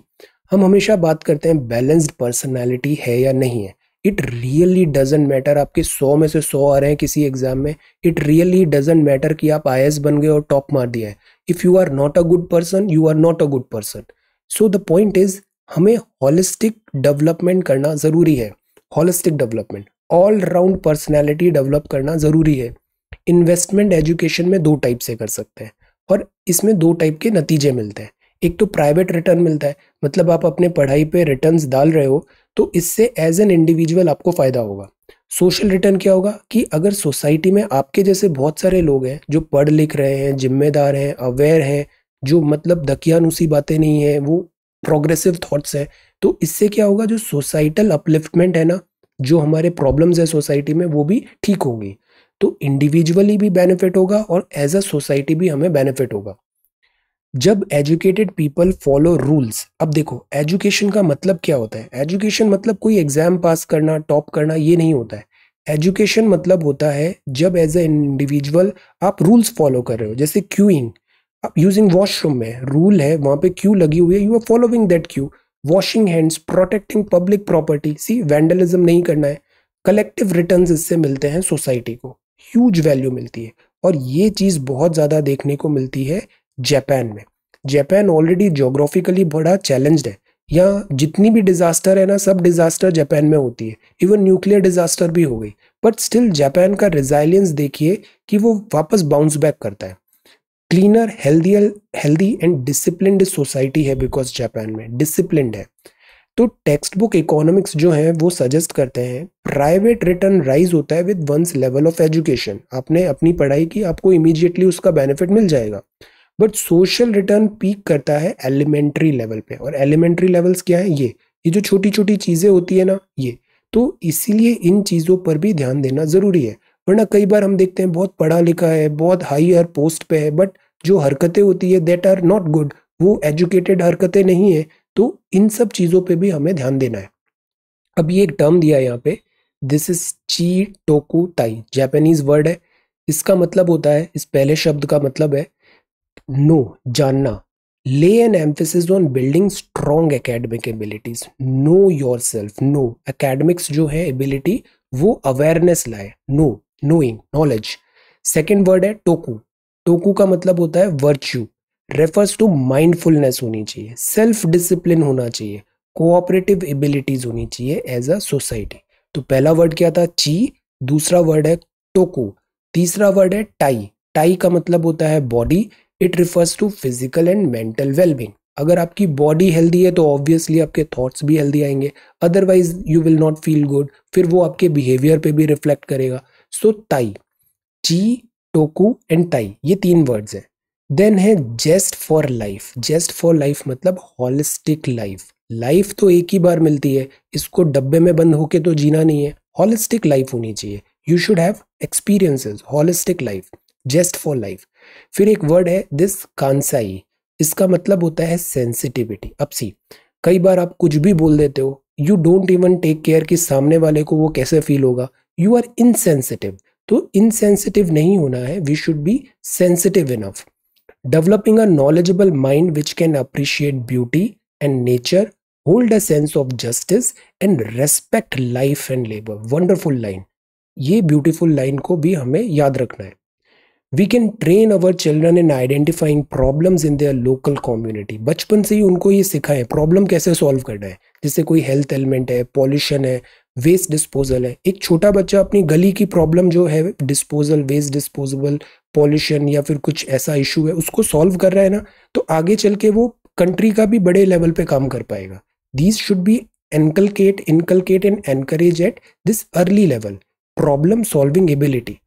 हम हमेशा बात करते हैं बैलेंस्ड पर्सनैलिटी है या नहीं है इट रियली डजेंट मैटर आपके सौ में से सौ आ रहे हैं किसी एग्जाम में इट रियली डजेंट मैटर कि आप आई बन गए और टॉप मार दिया है if you are not a good person you are not a good person so the point is हमें हॉलिस्टिक डेवलपमेंट करना ज़रूरी है holistic development all round personality develop करना ज़रूरी है इन्वेस्टमेंट एजुकेशन में दो टाइप से कर सकते हैं और इसमें दो टाइप के नतीजे मिलते हैं एक तो प्राइवेट रिटर्न मिलता है मतलब आप अपने पढ़ाई पे रिटर्न्स डाल रहे हो तो इससे एज एन इंडिविजुअल आपको फ़ायदा होगा सोशल रिटर्न क्या होगा कि अगर सोसाइटी में आपके जैसे बहुत सारे लोग हैं जो पढ़ लिख रहे हैं जिम्मेदार हैं अवेयर हैं जो मतलब दकियानुसी बातें नहीं हैं वो प्रोग्रेसिव थाट्स हैं तो इससे क्या होगा जो सोसाइटल अपलिफ्टमेंट है ना जो हमारे प्रॉब्लम्स है सोसाइटी में वो भी ठीक होगी तो इंडिविजुअली भी बेनिफिट होगा और एज अ सोसाइटी भी हमें बेनिफिट होगा जब एजुकेटेड पीपल फॉलो रूल्स अब देखो एजुकेशन का मतलब क्या होता है एजुकेशन मतलब कोई एग्जाम पास करना टॉप करना ये नहीं होता है एजुकेशन मतलब होता है जब एज ए इंडिविजुअल आप रूल्स फॉलो कर रहे हो जैसे क्यूइंग आप यूजिंग वॉशरूम में रूल है वहाँ पे क्यू लगी हुई है you are following that queue washing hands protecting public property see vandalism नहीं करना है कलेक्टिव रिटर्न इससे मिलते हैं सोसाइटी को ह्यूज वैल्यू मिलती है और ये चीज़ बहुत ज़्यादा देखने को मिलती है जापान में जापान ऑलरेडी जोग्राफिकली बड़ा चैलेंज है यहाँ जितनी भी डिज़ास्टर है ना सब डिज़ास्टर जापान में होती है इवन न्यूक्लियर डिज़ास्टर भी हो गई बट स्टिल जापान का रिजाइलियंस देखिए कि वो वापस बाउंस बैक करता है cleaner healthy healthy and discipline society है बिकॉज जापान में डिसिप्लिन है तो टेक्स्ट बुक इकोनॉमिक्स जो है वो सजेस्ट करते हैं प्राइवेट रिटर्न राइज होता है with one's level of education आपने अपनी पढ़ाई की आपको इमीडिएटली उसका बेनिफिट मिल जाएगा बट सोशल रिटर्न पीक करता है एलिमेंट्री लेवल पे और एलिमेंट्री लेवल्स क्या है ये ये जो छोटी छोटी चीज़ें होती है ना ये तो इसीलिए इन चीज़ों पर भी ध्यान देना ज़रूरी है वरना कई बार हम देखते हैं बहुत पढ़ा लिखा है बहुत हाईअर पोस्ट पे है बट जो हरकतें होती है देट आर नॉट गुड वो एजुकेटेड हरकतें नहीं है तो इन सब चीज़ों पे भी हमें ध्यान देना है अब ये एक टर्म दिया है यहाँ पे दिस इज ची टोकू ताई जैपनीज वर्ड है इसका मतलब होता है इस पहले शब्द का मतलब है नो जानना ले an emphasis on building strong academic abilities know yourself know academics जो है एबिलिटी वो अवेयरनेस लाए know knowing knowledge second word है टोकू टोकू का मतलब होता है वर्च्यू रेफर्स टू माइंडफुलनेस होनी चाहिए सेल्फ डिसिप्लिन होना चाहिए कोऑपरेटिव एबिलिटीज होनी चाहिए एज अ सोसाइटी तो पहला वर्ड क्या था ची दूसरा वर्ड है टोकू तीसरा वर्ड है टाई टाई का मतलब होता है body it refers to physical and mental wellbeing अगर आपकी बॉडी हेल्दी है तो ऑब्वियसली आपके थॉट्स भी हेल्दी आएंगे otherwise you will not feel good फिर वो आपके बिहेवियर पे भी रिफ्लेक्ट करेगा सो ताई ची टोकू एंड ताई ये तीन वर्ड्स हैं देन है just for life just for life मतलब हॉलिस्टिक लाइफ लाइफ तो एक ही बार मिलती है इसको डब्बे में बंद होके तो जीना नहीं है हॉलिस्टिक लाइफ होनी चाहिए you should have experiences holistic life just for life फिर एक वर्ड है दिस कांसाई इसका मतलब होता है सेंसिटिविटी अब सी कई बार आप कुछ भी बोल देते हो you don't even take care कि सामने वाले को वो कैसे फील होगा यू आर इनसेंसिटिव तो इनसेंसिटिव नहीं होना है we should be sensitive enough developing a knowledgeable mind which can appreciate beauty and nature hold a sense of justice and respect life and labour wonderful line ये beautiful line को भी हमें याद रखना है we can train our children in identifying problems in their local community बचपन से ही उनको ये सिखाएं प्रॉब्लम कैसे सॉल्व करना है जैसे कोई हेल्थ एलिमेंट है पॉल्यूशन है वेस्ट डिस्पोजल है एक छोटा बच्चा अपनी गली की प्रॉब्लम जो है डिस्पोजल वेस्ट डिस्पोजल पॉल्यूशन या फिर कुछ ऐसा इशू है उसको सॉल्व कर रहा है ना तो आगे चल के वो कंट्री का भी बड़े लेवल पे काम कर पाएगा these should be inculcate inculcate and encourage at this early level problem solving ability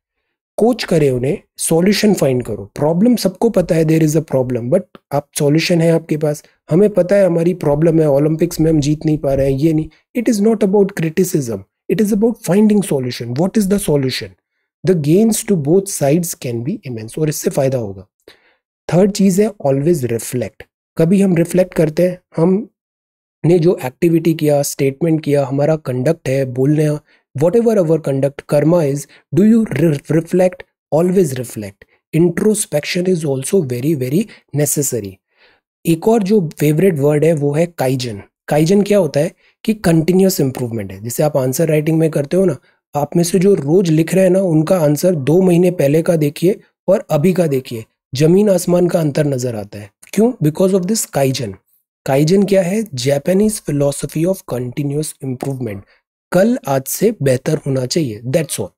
coach करें उन्हें सॉल्यूशन फाइंड करो प्रॉब्लम सबको पता है there is a problem but आप सॉल्यूशन है आपके पास हमें पता है हमारी प्रॉब्लम है ओलंपिक्स में हम जीत नहीं पा रहे हैं ये नहीं it is not about criticism it is about finding solution what is the solution the gains to both sides can be immense और इससे फ़ायदा होगा थर्ड चीज़ है ऑलवेज रिफ्लेक्ट कभी हम रिफ्लेक्ट करते हैं हमने जो एक्टिविटी किया स्टेटमेंट किया हमारा कंडक्ट है बोलने whatever our conduct karma is do you re- reflect always reflect introspection is also very very necessary एक और जो फेवरेट वर्ड है वो है काइजन काइजन क्या होता है कि कंटिन्यूस इंप्रूवमेंट है जैसे आप आंसर राइटिंग में करते हो ना आप में से जो रोज लिख रहे हैं ना उनका आंसर दो महीने पहले का देखिए और अभी का देखिए जमीन आसमान का अंतर नजर आता है क्यों because of this kaizen kaizen क्या है Japanese philosophy of continuous improvement कल आज से बेहतर होना चाहिए दैट्स ऑल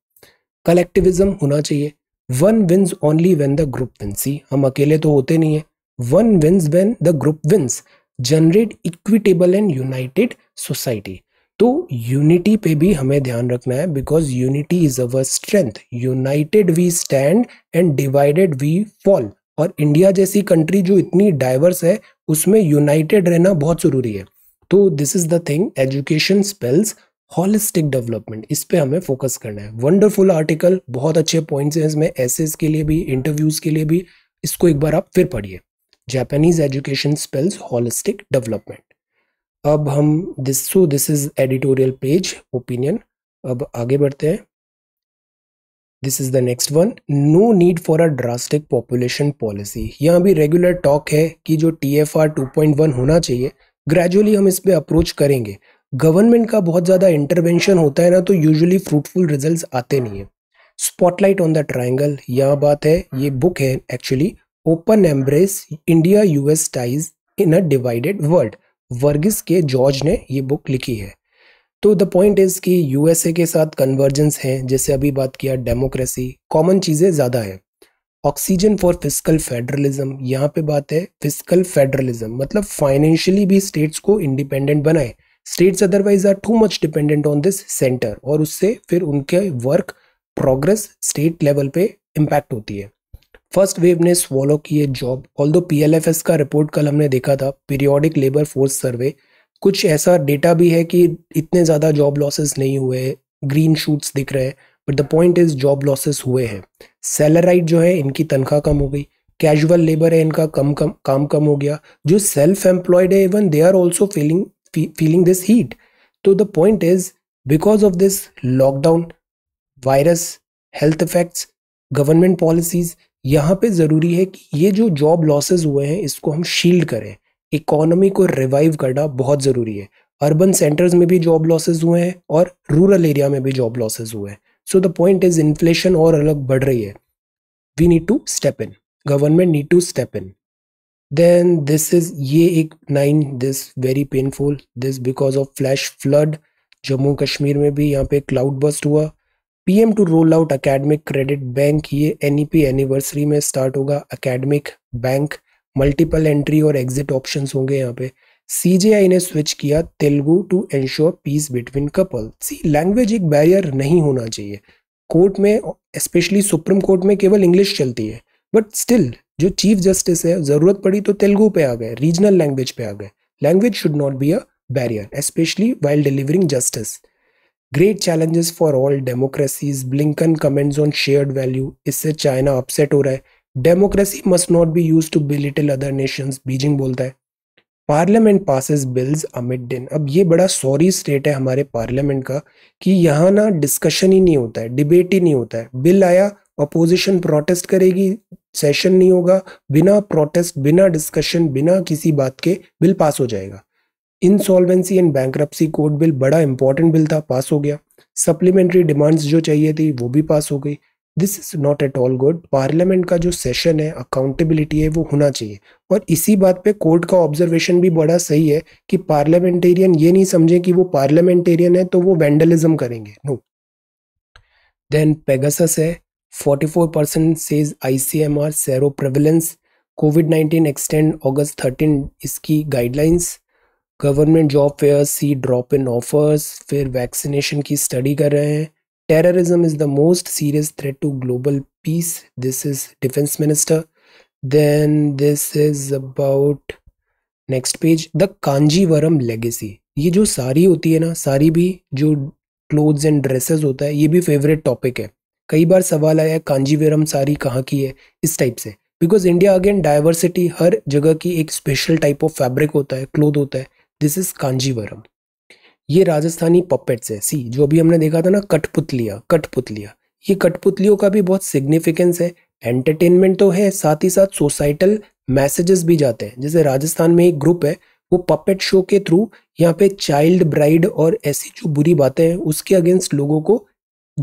कलेक्टिविज्म होना चाहिए one wins only when the group wins ही हम अकेले तो होते नहीं है one wins when the group wins generate equitable and united society तो यूनिटी पे भी हमें ध्यान रखना है because unity is our strength united we stand and divided we fall और इंडिया जैसी कंट्री जो इतनी डाइवर्स है उसमें यूनाइटेड रहना बहुत ज़रूरी है तो this is the thing education spells holistic development इस पर हमें फोकस करना है वंडरफुल आर्टिकल बहुत अच्छे पॉइंट्स हैं इसमें एसेस के लिए भी इंटरव्यूज़ के लिए भी इसको एक बार आप फिर पढ़िए Japanese education spells holistic development अब हम this so this is editorial page opinion अब आगे बढ़ते हैं this is the next one no need for a drastic population policy यहाँ भी रेगुलर टॉक है कि जो T F R two point one होना चाहिए ग्रेजुअली हम इस पर अप्रोच करेंगे गवर्नमेंट का बहुत ज़्यादा इंटरवेंशन होता है ना तो यूजुअली फ्रूटफुल रिजल्ट आते नहीं है स्पॉटलाइट ऑन द ट्राइंगल यहाँ बात है ये बुक है actually open embrace India US ties in a divided world Varghese K George ने ये बुक लिखी है तो द पॉइंट इज कि यूएसए के साथ कन्वर्जेंस है जैसे अभी बात किया डेमोक्रेसी कॉमन चीज़ें ज़्यादा है ऑक्सीजन फॉर फिजिकल फेडरलिज्म यहाँ पे बात है फिजिकल फेडरलिज्म मतलब फाइनेंशियली भी स्टेट्स को इंडिपेंडेंट बनाए states otherwise are too much dependent on this centre और उससे फिर उनके वर्क प्रोग्रेस स्टेट लेवल पे इम्पैक्ट होती है फर्स्ट वेव ने स्वॉलो किए जॉब ऑल दो पी का रिपोर्ट कल हमने देखा था पीरियोडिक लेबर फोर्स सर्वे कुछ ऐसा डेटा भी है कि इतने ज़्यादा जॉब लॉसेस नहीं हुए ग्रीन शूट्स दिख रहे हैं but the point is job losses हुए हैं सैलराइट जो है इनकी तनख्वाह कम हो गई कैजुअल लेबर है इनका कम कम काम कम हो गया जो सेल्फ एम्प्लॉयड है even they are also feeling fe feeling this heat so the point is because of this lockdown virus health effects government policies यहाँ पे ज़रूरी है कि ये जो जॉब लॉसेज हुए हैं इसको हम शील्ड करें इकोनॉमी को रिवाइव करना बहुत ज़रूरी है अर्बन सेंटर्स में भी जॉब लॉसेज हुए हैं और रूरल एरिया में भी जॉब लॉसेज हुए हैं so the point is inflation और अलग बढ़ रही है we need to step in government need to step in then this is ये एक nine this very painful this because of flash flood Jammu Kashmir में भी यहाँ पे क्लाउड बस्ट हुआ PM to roll out academic credit bank ये NEP anniversary e में start होगा अकेडमिक बैंक मल्टीपल एंट्री और एग्जिट ऑप्शन होंगे यहाँ पे सीजेआई ने स्विच किया Telugu to ensure peace between couple see language एक बैरियर नहीं होना चाहिए कोर्ट में स्पेशली सुप्रीम कोर्ट में केवल इंग्लिश चलती है बट स्टिल जो चीफ जस्टिस है ज़रूरत पड़ी तो तेलुगु पे आ गए रीजनल लैंग्वेज पे आ गए language should not be a barrier especially while delivering justice great challenges for all democracies Blinken comments on shared value इससे चाइना अपसेट हो रहा है democracy must not be use to belittle other nations Beijing बोलता है parliament passes bills amid डिन अब ये बड़ा सॉरी स्टेट है हमारे पार्लियामेंट का कि यहाँ ना डिस्कशन ही नहीं होता है डिबेट ही नहीं होता है बिल आया अपोजिशन प्रोटेस्ट करेगी सेशन नहीं होगा बिना प्रोटेस्ट बिना डिस्कशन बिना किसी बात के बिल पास हो जाएगा insolvency and bankruptcy code bill बड़ा इंपॉर्टेंट बिल था पास हो गया सप्लीमेंट्री डिमांड्स जो चाहिए थी वो भी पास हो गई this is not at all good parliament का जो सेशन है अकाउंटेबिलिटी है वो होना चाहिए और इसी बात पे कोर्ट का ऑब्जर्वेशन भी बड़ा सही है कि पार्लियामेंटेरियन ये नहीं समझे कि वो पार्लियामेंटेरियन है तो वो वैंडलिज्म करेंगे नो देन पेगस है 44 percent says ICMR sero prevalence Covid 19 extend August 13 इसकी guidelines government job fair see drop in offers फिर वैक्सीनेशन की स्टडी कर रहे हैं terrorism is the most serious threat to global peace this is defence minister then this is about next page the Kanjeevaram legacy ये जो सारी होती है ना सारी भी जो क्लोथ्स एंड ड्रेसेस होता है ये भी फेवरेट टॉपिक है कई बार सवाल आया है कांजीवरम साड़ी कहाँ की है इस टाइप से बिकॉज इंडिया अगेन डाइवर्सिटी हर जगह की एक स्पेशल टाइप ऑफ फैब्रिक होता है क्लोथ होता है दिस इज कांजीवरम ये राजस्थानी पपेट्स है सी जो अभी हमने देखा था ना कठपुतलिया कठपुतलिया ये कठपुतलियों का भी बहुत सिग्निफिकेंस है एंटरटेनमेंट तो है साथ ही साथ सोसाइटल मैसेजेस भी जाते हैं जैसे राजस्थान में एक ग्रुप है वो पपेट शो के थ्रू यहाँ पे चाइल्ड ब्राइड और ऐसी जो बुरी बातें हैं उसके अगेंस्ट लोगों को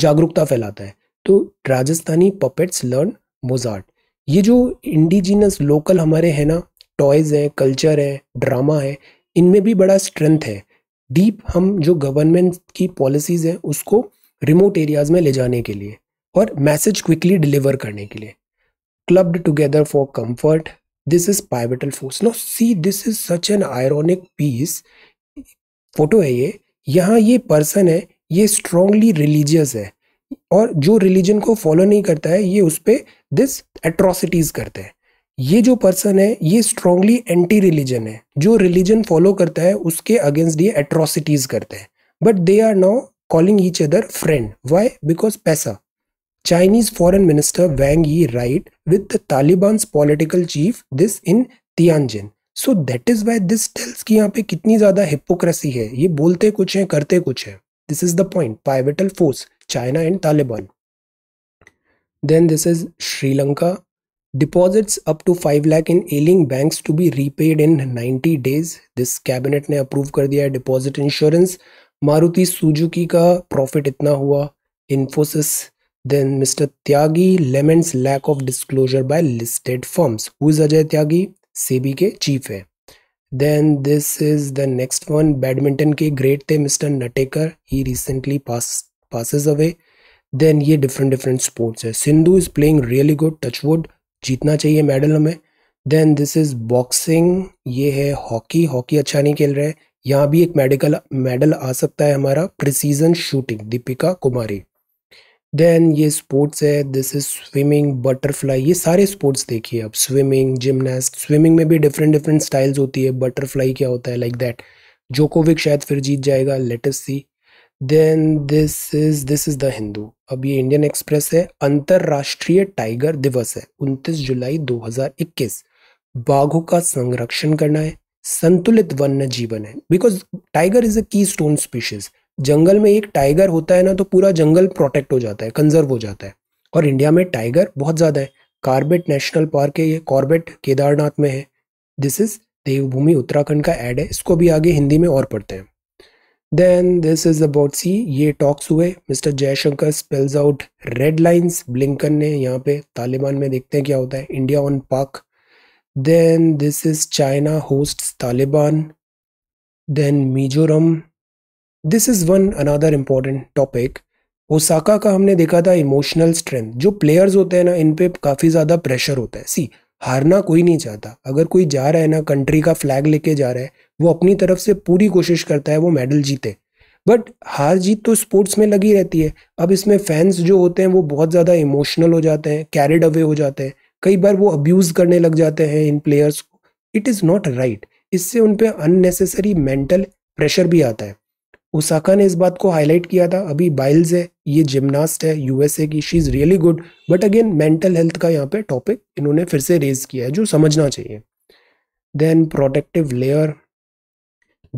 जागरूकता फैलाता है तो राजस्थानी पपेट्स लर्न मोजार्ट ये जो इंडिजिनस लोकल हमारे हैं ना टॉयज़ हैं कल्चर है ड्रामा है इनमें भी बड़ा स्ट्रेंथ है डीप हम जो गवर्नमेंट की पॉलिसीज़ हैं उसको रिमोट एरियाज़ में ले जाने के लिए और मैसेज क्विकली डिलीवर करने के लिए clubbed together for comfort this is pivotal force no see this is such an ironic piece photo है ये यहाँ ये पर्सन है ये स्ट्रांगली रिलीजियस है और जो रिलीजन को फॉलो नहीं करता है ये उस पर दिस एट्रोसिटीज़ करते हैं ये जो पर्सन है ये स्ट्रांगली एंटी रिलीजन है जो रिलीजन फॉलो करता है उसके अगेंस्ट ये एट्रोसिटीज़ करते हैं but they are now calling each other friend why because पैसा Chinese foreign minister Wang Yi right with the Taliban political chief this in Tianjin so that is why this tells की यहाँ पे कितनी ज़्यादा hypocrisy है ये बोलते कुछ है करते कुछ है this is the point pivotal force China and Taliban. Then this is Sri Lanka. Deposits up to 5 lakh in ailing banks to be repaid in 90 days. This cabinet ने अप्रूव कर दिया है डिपॉजिट इंश्योरेंस मारुति सुजुकी का profit इतना हुआ Infosys then mister Tyagi laments lack of disclosure by listed firms who is Ajay Tyagi SEBI के chief है then this is the next one badminton के ग्रेट थे mister Natekar he recently pass passes away then ये different different sports है Sindhu is playing really good touchwood जीतना चाहिए medal हमें then this is boxing ये है हॉकी हॉकी अच्छा नहीं खेल रहे यहाँ भी एक मेडिकल मेडल आ सकता है हमारा precision shooting Deepika Kumari then ये स्पोर्ट्स है दिस इज स्विमिंग बटरफ्लाई ये सारे स्पोर्ट्स देखिए आप स्विमिंग जिमनास्ट स्विमिंग में भी डिफरेंट डिफरेंट स्टाइल्स होती है बटरफ्लाई क्या होता है लाइक like दैट जोकोविक शायद फिर जीत जाएगा latest see then this is this is the Hindu अब ये इंडियन एक्सप्रेस है अंतरराष्ट्रीय टाइगर दिवस है 29 जुलाई 2021 बाघों का संरक्षण करना है संतुलित वन्य जीवन है बिकॉज टाइगर इज अ की स्टोन स्पीशीज जंगल में एक टाइगर होता है ना तो पूरा जंगल प्रोटेक्ट हो जाता है कंजर्व हो जाता है और इंडिया में टाइगर बहुत ज़्यादा है कार्बेट नेशनल पार्क है ये कॉर्बेट केदारनाथ में है दिस इज देवभूमि उत्तराखंड का एड है इसको भी आगे हिंदी में और पढ़ते हैं Then this is about C. ये टॉक्स हुए mister Jaishankar spells out red lines Blinken ने यहाँ पे तालिबान में देखते हैं क्या होता है India on Pak then this is China host Taliban then Mizoram this is one another important topic Osaka का हमने देखा था इमोशनल स्ट्रेंथ जो प्लेयर्स होते हैं ना इन पे काफ़ी ज़्यादा प्रेशर होता है सी हारना कोई नहीं चाहता अगर कोई जा रहा है ना कंट्री का फ्लैग लेके जा रहा है वो अपनी तरफ से पूरी कोशिश करता है वो मेडल जीते बट हार जीत तो स्पोर्ट्स में लगी रहती है अब इसमें फैंस जो होते हैं वो बहुत ज़्यादा इमोशनल हो जाते हैं कैरिड अवे हो जाते हैं कई बार वो अब्यूज़ करने लग जाते हैं इन प्लेयर्स को इट इज़ नॉट राइट इससे उन पर अननेसेसरी मेंटल प्रेशर भी आता है ओसाका ने इस बात को हाईलाइट किया था अभी बाइल्स है ये जिमनास्ट है यूएसए की she is really good but again mental health का यहाँ पे टॉपिक इन्होंने फिर से रेज किया है जो समझना चाहिए then protective layer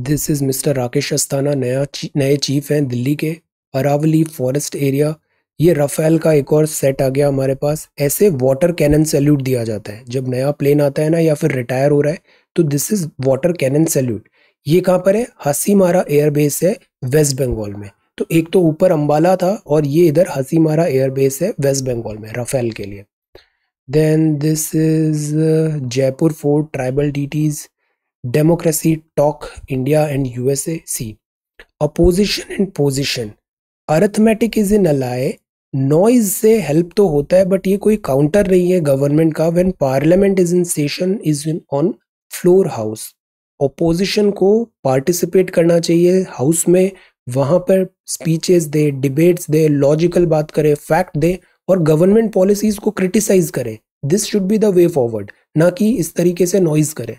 this is mister Rakesh Asthana नया ची, नए चीफ हैं दिल्ली के अरावली फॉरेस्ट एरिया ये रफेल का एक और सेट आ गया हमारे पास ऐसे वाटर कैनन सैल्यूट दिया जाता है जब नया प्लेन आता है ना या फिर रिटायर हो रहा है तो this is water cannon salute ये कहाँ पर है हसीमारा एयरबेस है वेस्ट बंगाल में तो एक तो ऊपर अम्बाला था और ये इधर हसीमारा एयरबेस है वेस्ट बंगाल में राफेल के लिए then this is Jaipur fort tribal deities democracy talk India and USA see opposition and position arithmetic is in ally noise से हेल्प तो होता है बट ये कोई काउंटर नहीं है गवर्नमेंट का when parliament is in session is in on floor house opposition को पार्टिसिपेट करना चाहिए हाउस में वहाँ पर स्पीचेस दे डिबेट्स दे लॉजिकल बात करे फैक्ट दे और गवर्नमेंट पॉलिसीज को क्रिटिसाइज करे this should be the way forward ना कि इस तरीके से नॉइज करे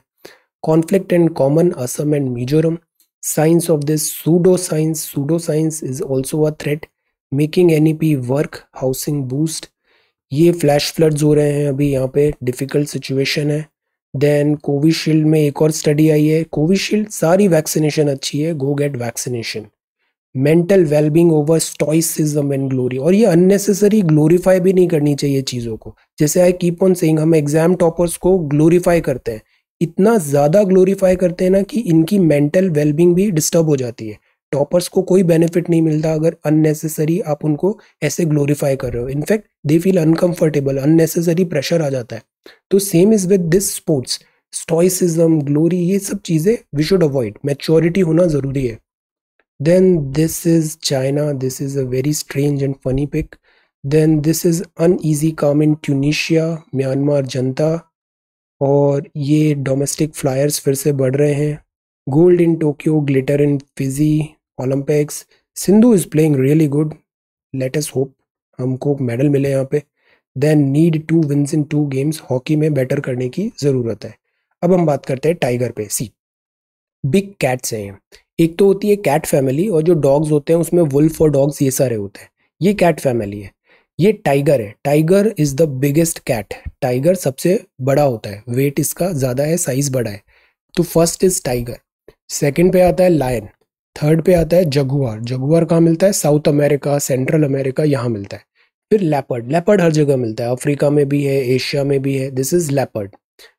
conflict and common Assam and Mizoram science of this pseudo science pseudo science is also a threat making N work housing boost ये फ्लैश फ्लड्स हो रहे हैं अभी यहाँ पे डिफ़िकल्ट सिचुएशन है देन कोविशील्ड में एक और स्टडी आई है कोविशील्ड सारी वैक्सीनेशन अच्छी है go get vaccination mental wellbeing over stoicism and glory और ये अननेसेसरी ग्लोरीफाई भी नहीं करनी चाहिए चीज़ों को जैसे आई कीप ऑन सेइंग हम एग्जाम टॉपर्स को ग्लोरीफाई करते हैं इतना ज़्यादा ग्लोरीफाई करते हैं ना कि इनकी मेंटल वेलबींग भी डिस्टर्ब हो जाती है टॉपर्स को कोई बेनिफिट नहीं मिलता अगर अननेसेसरी आप उनको ऐसे ग्लोरीफाई कर रहे हो in fact they feel uncomfortable unnecessary pressure आ जाता है तो same is with this sports stoicism glory ये सब चीज़ें वी शुड अवॉइड मैच्योरिटी होना ज़रूरी है then this is China this is a very strange and funny pic then this is an easy काम इन ट्यूनिशिया म्यांमार जनता और ये डोमेस्टिक फ्लायर्स फिर से बढ़ रहे हैं gold in Tokyo glitter in Fiji Olympics Sindhu is playing really good latest hope हमको मेडल मिले यहाँ पे then need to wins in two games hockey में बेटर करने की ज़रूरत है अब हम बात करते हैं टाइगर पे सी बिग कैट्स हैं एक तो होती है कैट फैमिली और जो डॉग्स होते हैं उसमें वुल्फ और डॉग्स ये सारे होते हैं ये कैट फैमिली है ये टाइगर है tiger is the biggest cat tiger सबसे बड़ा होता है वेट इसका ज़्यादा है साइज़ बड़ा है तो फर्स्ट इज़ टाइगर सेकेंड पे आता है लायन थर्ड पे आता है जगुआर जगुआर कहाँ मिलता है साउथ अमेरिका सेंट्रल अमेरिका यहाँ मिलता है फिर लेपर्ड लेपर्ड हर जगह मिलता है अफ्रीका में भी है एशिया में भी है दिस इज लेपर्ड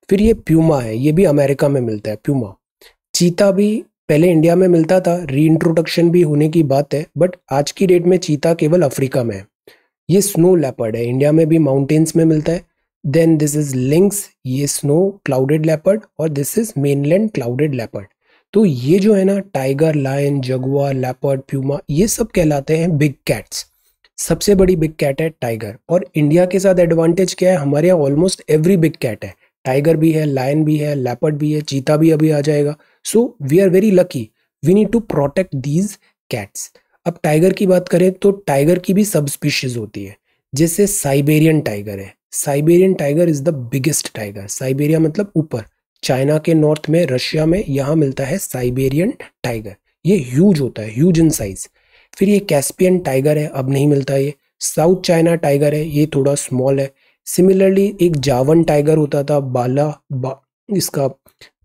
फिर ये प्यूमा है ये भी अमेरिका में मिलता है प्यूमा चीता भी पहले इंडिया में मिलता था री इंट्रोडक्शन भी होने की बात है बट आज की डेट में चीता केवल अफ्रीका में है ये स्नो लेपर्ड है इंडिया में भी माउंटेन्स में मिलता है देन दिस इज लिंक्स ये स्नो क्लाउडेड लेपर्ड और this is mainland clouded leopard तो ये जो है ना tiger lion jaguar leopard puma ये सब कहलाते हैं बिग कैट्स सबसे बड़ी बिग कैट है टाइगर और इंडिया के साथ एडवांटेज क्या है हमारे यहाँ ऑलमोस्ट एवरी बिग कैट है टाइगर भी है लायन भी है लेपर्ड भी है चीता भी अभी आ जाएगा so we are very lucky we need to protect these cats अब टाइगर की बात करें तो टाइगर की भी सब स्पीशीज होती है जैसे साइबेरियन टाइगर है Siberian tiger is the biggest tiger Siberia मतलब ऊपर चाइना के नॉर्थ में रशिया में यहाँ मिलता है साइबेरियन टाइगर ये ह्यूज होता है ह्यूज इन साइज़ फिर ये कैस्पियन टाइगर है अब नहीं मिलता ये साउथ चाइना टाइगर है ये थोड़ा स्मॉल है सिमिलरली एक जावन टाइगर होता था बाला बा, इसका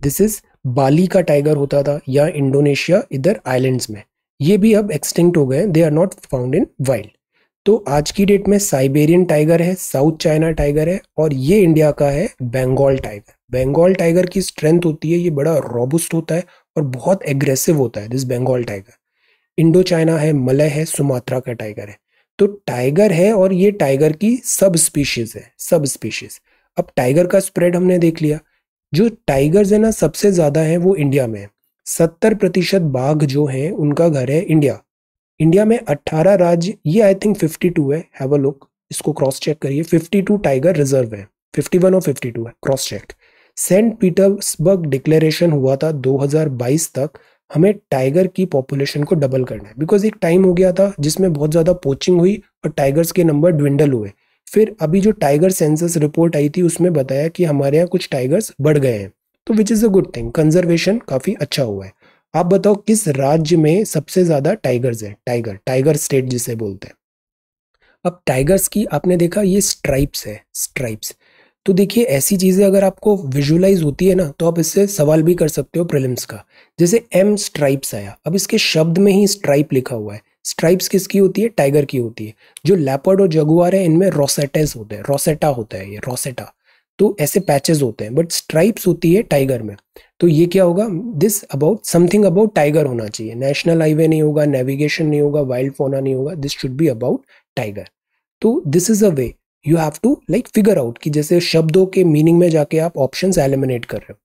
दिस इज बाली का टाइगर होता था या इंडोनेशिया इधर आइलैंड्स में ये भी अब एक्सटिंक्ट हो गए they are not found in wild तो आज की डेट में साइबेरियन टाइगर है साउथ चाइना टाइगर है और ये इंडिया का है बंगाल टाइगर बंगाल टाइगर की स्ट्रेंथ होती है ये बड़ा रॉबस्ट होता है और बहुत एग्रेसिव होता है this Bengal tiger Indo China है मलय है सुमात्रा का टाइगर है तो टाइगर है और ये टाइगर की सब स्पीशीज है सब स्पीशीज अब टाइगर का स्प्रेड हमने देख लिया जो टाइगर्स है ना सबसे ज़्यादा है वो इंडिया में है सत्तर प्रतिशत बाघ जो है उनका घर है इंडिया इंडिया में अट्ठारह राज्य ये आई थिंक फिफ्टी टू है हैव अ लुक इसको क्रॉस चेक करिए फिफ्टी टू टाइगर रिजर्व है फिफ्टी वन और फिफ्टी टू है cross check Saint Petersburg declaration हुआ था 2022 तक हमें टाइगर की पॉपुलेशन को डबल करना है बिकॉज एक टाइम हो गया था जिसमें बहुत ज़्यादा पोचिंग हुई और टाइगर्स के नंबर ड्विंडल हुए फिर अभी जो टाइगर सेंसस रिपोर्ट आई थी उसमें बताया कि हमारे यहाँ कुछ टाइगर्स बढ़ गए हैं तो which is a good thing conservation काफ़ी अच्छा हुआ है आप बताओ किस राज्य में सबसे ज़्यादा टाइगर्स है टाइगर टाइगर स्टेट जिसे बोलते हैं अब टाइगर्स की आपने देखा ये स्ट्राइप्स है स्ट्राइप्स तो देखिए ऐसी चीज़ें अगर आपको विजुलाइज होती है ना तो आप इससे सवाल भी कर सकते हो प्रिलिम्स का जैसे एम स्ट्राइप्स आया अब इसके शब्द में ही स्ट्राइप लिखा हुआ है स्ट्राइप्स किसकी होती है टाइगर की होती है जो लेपर्ड और जगुआर है इनमें रोसेटेस होते हैं रोसेटा होता है ये रोसेटा तो ऐसे पैचेस होते हैं बट स्ट्राइप्स होती है टाइगर में तो ये क्या होगा this about something about tiger होना चाहिए नेशनल हाईवे नहीं होगा नेविगेशन नहीं होगा वाइल्ड फोना नहीं होगा this should be about tiger तो this is a way you have to like figure out कि जैसे शब्दों के मीनिंग में जाके आप ऑप्शन एलिमिनेट कर रहे हो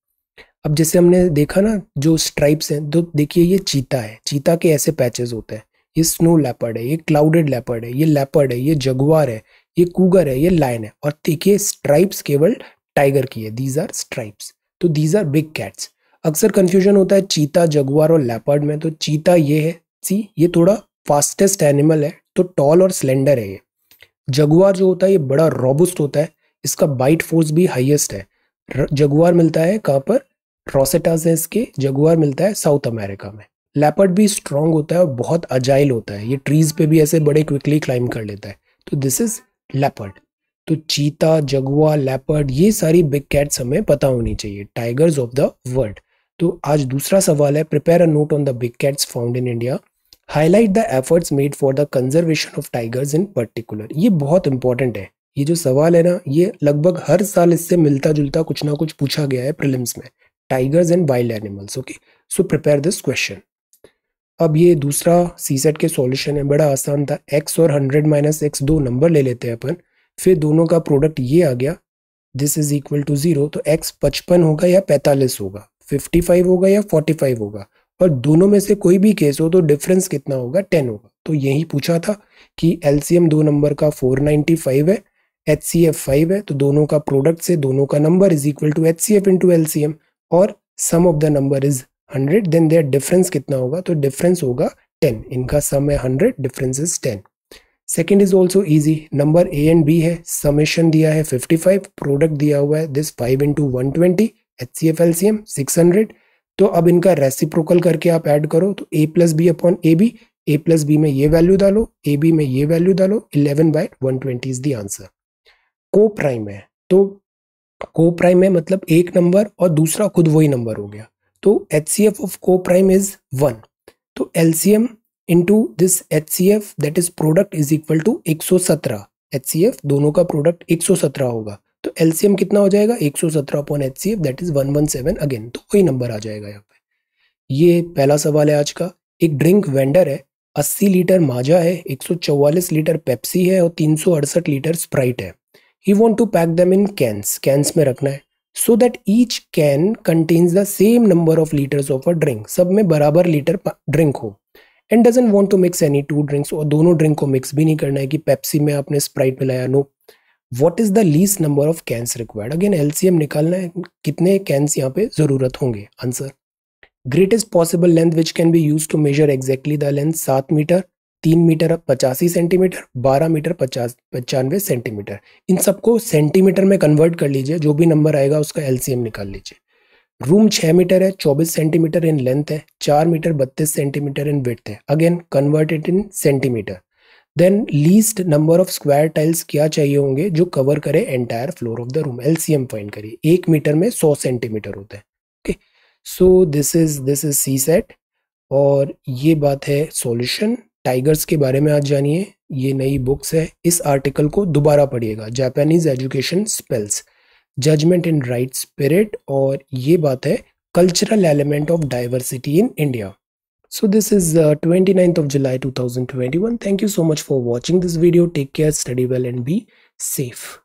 अब जैसे हमने देखा ना जो स्ट्राइप्स हैं तो देखिए ये चीता है चीता के ऐसे पैचेस होते हैं ये स्नो लेपर्ड है ये क्लाउडेड लेपर्ड है ये लेपर्ड है ये जगुआर है ये कूगर है ये लाइन है और देखिए स्ट्राइप्स केवल टाइगर की है दीज आर स्ट्राइप्स तो दीज आर बिग कैट्स अक्सर कन्फ्यूजन होता है चीता जगुआर और लेपर्ड में तो चीता ये है सी ये थोड़ा फास्टेस्ट एनिमल है तो टॉल और स्लेंडर है ये जगुआर जो होता है ये बड़ा रॉबुस्ट होता है इसका बाइट फोर्स भी हाईएस्ट है जगुआर मिलता है कहाँ पर रोसेटास है इसके जगुआर मिलता है साउथ अमेरिका में लेपर्ड भी स्ट्रांग होता है और बहुत अजाइल होता है ये ट्रीज पे भी ऐसे बड़े क्विकली क्लाइम कर लेता है तो दिस इज लेपर्ड तो चीता जगुआ लेपर्ड ये सारी बिग कैट्स हमें पता होनी चाहिए टाइगर्स ऑफ द वर्ल्ड तो आज दूसरा सवाल है prepare a note on the big cats found in India highlight the efforts made for the conservation of tigers in particular ये बहुत इंपॉर्टेंट है ये जो सवाल है ना ये लगभग हर साल इससे मिलता जुलता कुछ ना कुछ पूछा गया है प्रिलिम्स में tigers and wild animals okay so prepare this question अब ये दूसरा सी सेट के सॉल्यूशन है बड़ा आसान था एक्स और हंड्रेड माइनस एक्स दो नंबर ले लेते हैं अपन फिर दोनों का प्रोडक्ट ये आ गया this is equal to zero तो एक्स पचपन होगा या पैंतालीस होगा फिफ्टी फाइव होगा या फोर्टी फाइव होगा पर दोनों में से कोई भी केस हो तो डिफरेंस कितना होगा टेन होगा तो यही पूछा था कि एलसीएम दो नंबर का फोर नाइनटी फाइव है एच सी एफ फाइव है तो दोनों का प्रोडक्ट से दोनों का number is equal to H C F into L C M और sum of the number is hundred then their difference कितना होगा तो डिफरेंस होगा टेन इनका सम है hundred difference is ten second is also easy number A and B है summation दिया है फिफ्टी फाइव प्रोडक्ट दिया हुआ है this five into one twenty H C F L C M six hundred तो अब इनका रेसिप्रोकल करके आप ऐड करो तो A plus B upon A B A plus B में ये वैल्यू डालो ए बी में ये वैल्यू डालो eleven by one twenty is the answer coprime है तो को प्राइम है मतलब एक नंबर और दूसरा खुद वही नंबर हो गया तो H C F of coprime is one तो L C M into this H C F that is product is equal to एक सौ सत्रह एच सी एफ दोनों का प्रोडक्ट एक सौ सत्रह होगा तो एलसीएम कितना हो जाएगा एक सौ सत्रह upon H C F that is one one seven again तो वही नंबर आ जाएगा यहाँ पे ये पहला सवाल है आज का एक ड्रिंक वेंडर है अस्सी लीटर माजा है एक सौ चौवालीस लीटर पेप्सी है और तीन सौ अड़सठ लीटर स्प्राइट है he want to pack them in cans cans में रखना है so that each can contains the same number of litres of a drink सब में बराबर लीटर ड्रिंक हो and doesn't want to mix any two drinks और दोनों drink को मिक्स भी नहीं करना है कि पेप्सी में आपने स्प्राइट मिलाया no what is the least number of cans required again LCM निकालना है कितने कैंस यहाँ पे ज़रूरत होंगे answer greatest possible length which can be use to measure exactly the length सात मीटर तीन मीटर पचासी सेंटीमीटर बारह मीटर पचास पचानवे सेंटीमीटर इन सबको सेंटीमीटर में कन्वर्ट कर लीजिए जो भी नंबर आएगा उसका एलसीएम निकाल लीजिए रूम छः मीटर है चौबीस सेंटीमीटर इन लेंथ है चार मीटर बत्तीस सेंटीमीटर इन विथ है again converted in centimetre then least number of square tiles क्या चाहिए होंगे जो कवर करे entire floor of the room LCM find करिए एक मीटर में सौ सेंटीमीटर होता है okay so this is this is CSAT और ये बात है सॉल्यूशन टाइगर्स के बारे में आज जानिए ये नई बुक्स है इस आर्टिकल को दोबारा पढ़िएगा Japanese education spells judgement in right spirit और ये बात है cultural element of diversity in India So this is uh, 29th of July 2021. Thank you so much for watching this video. Take care, study well and be safe.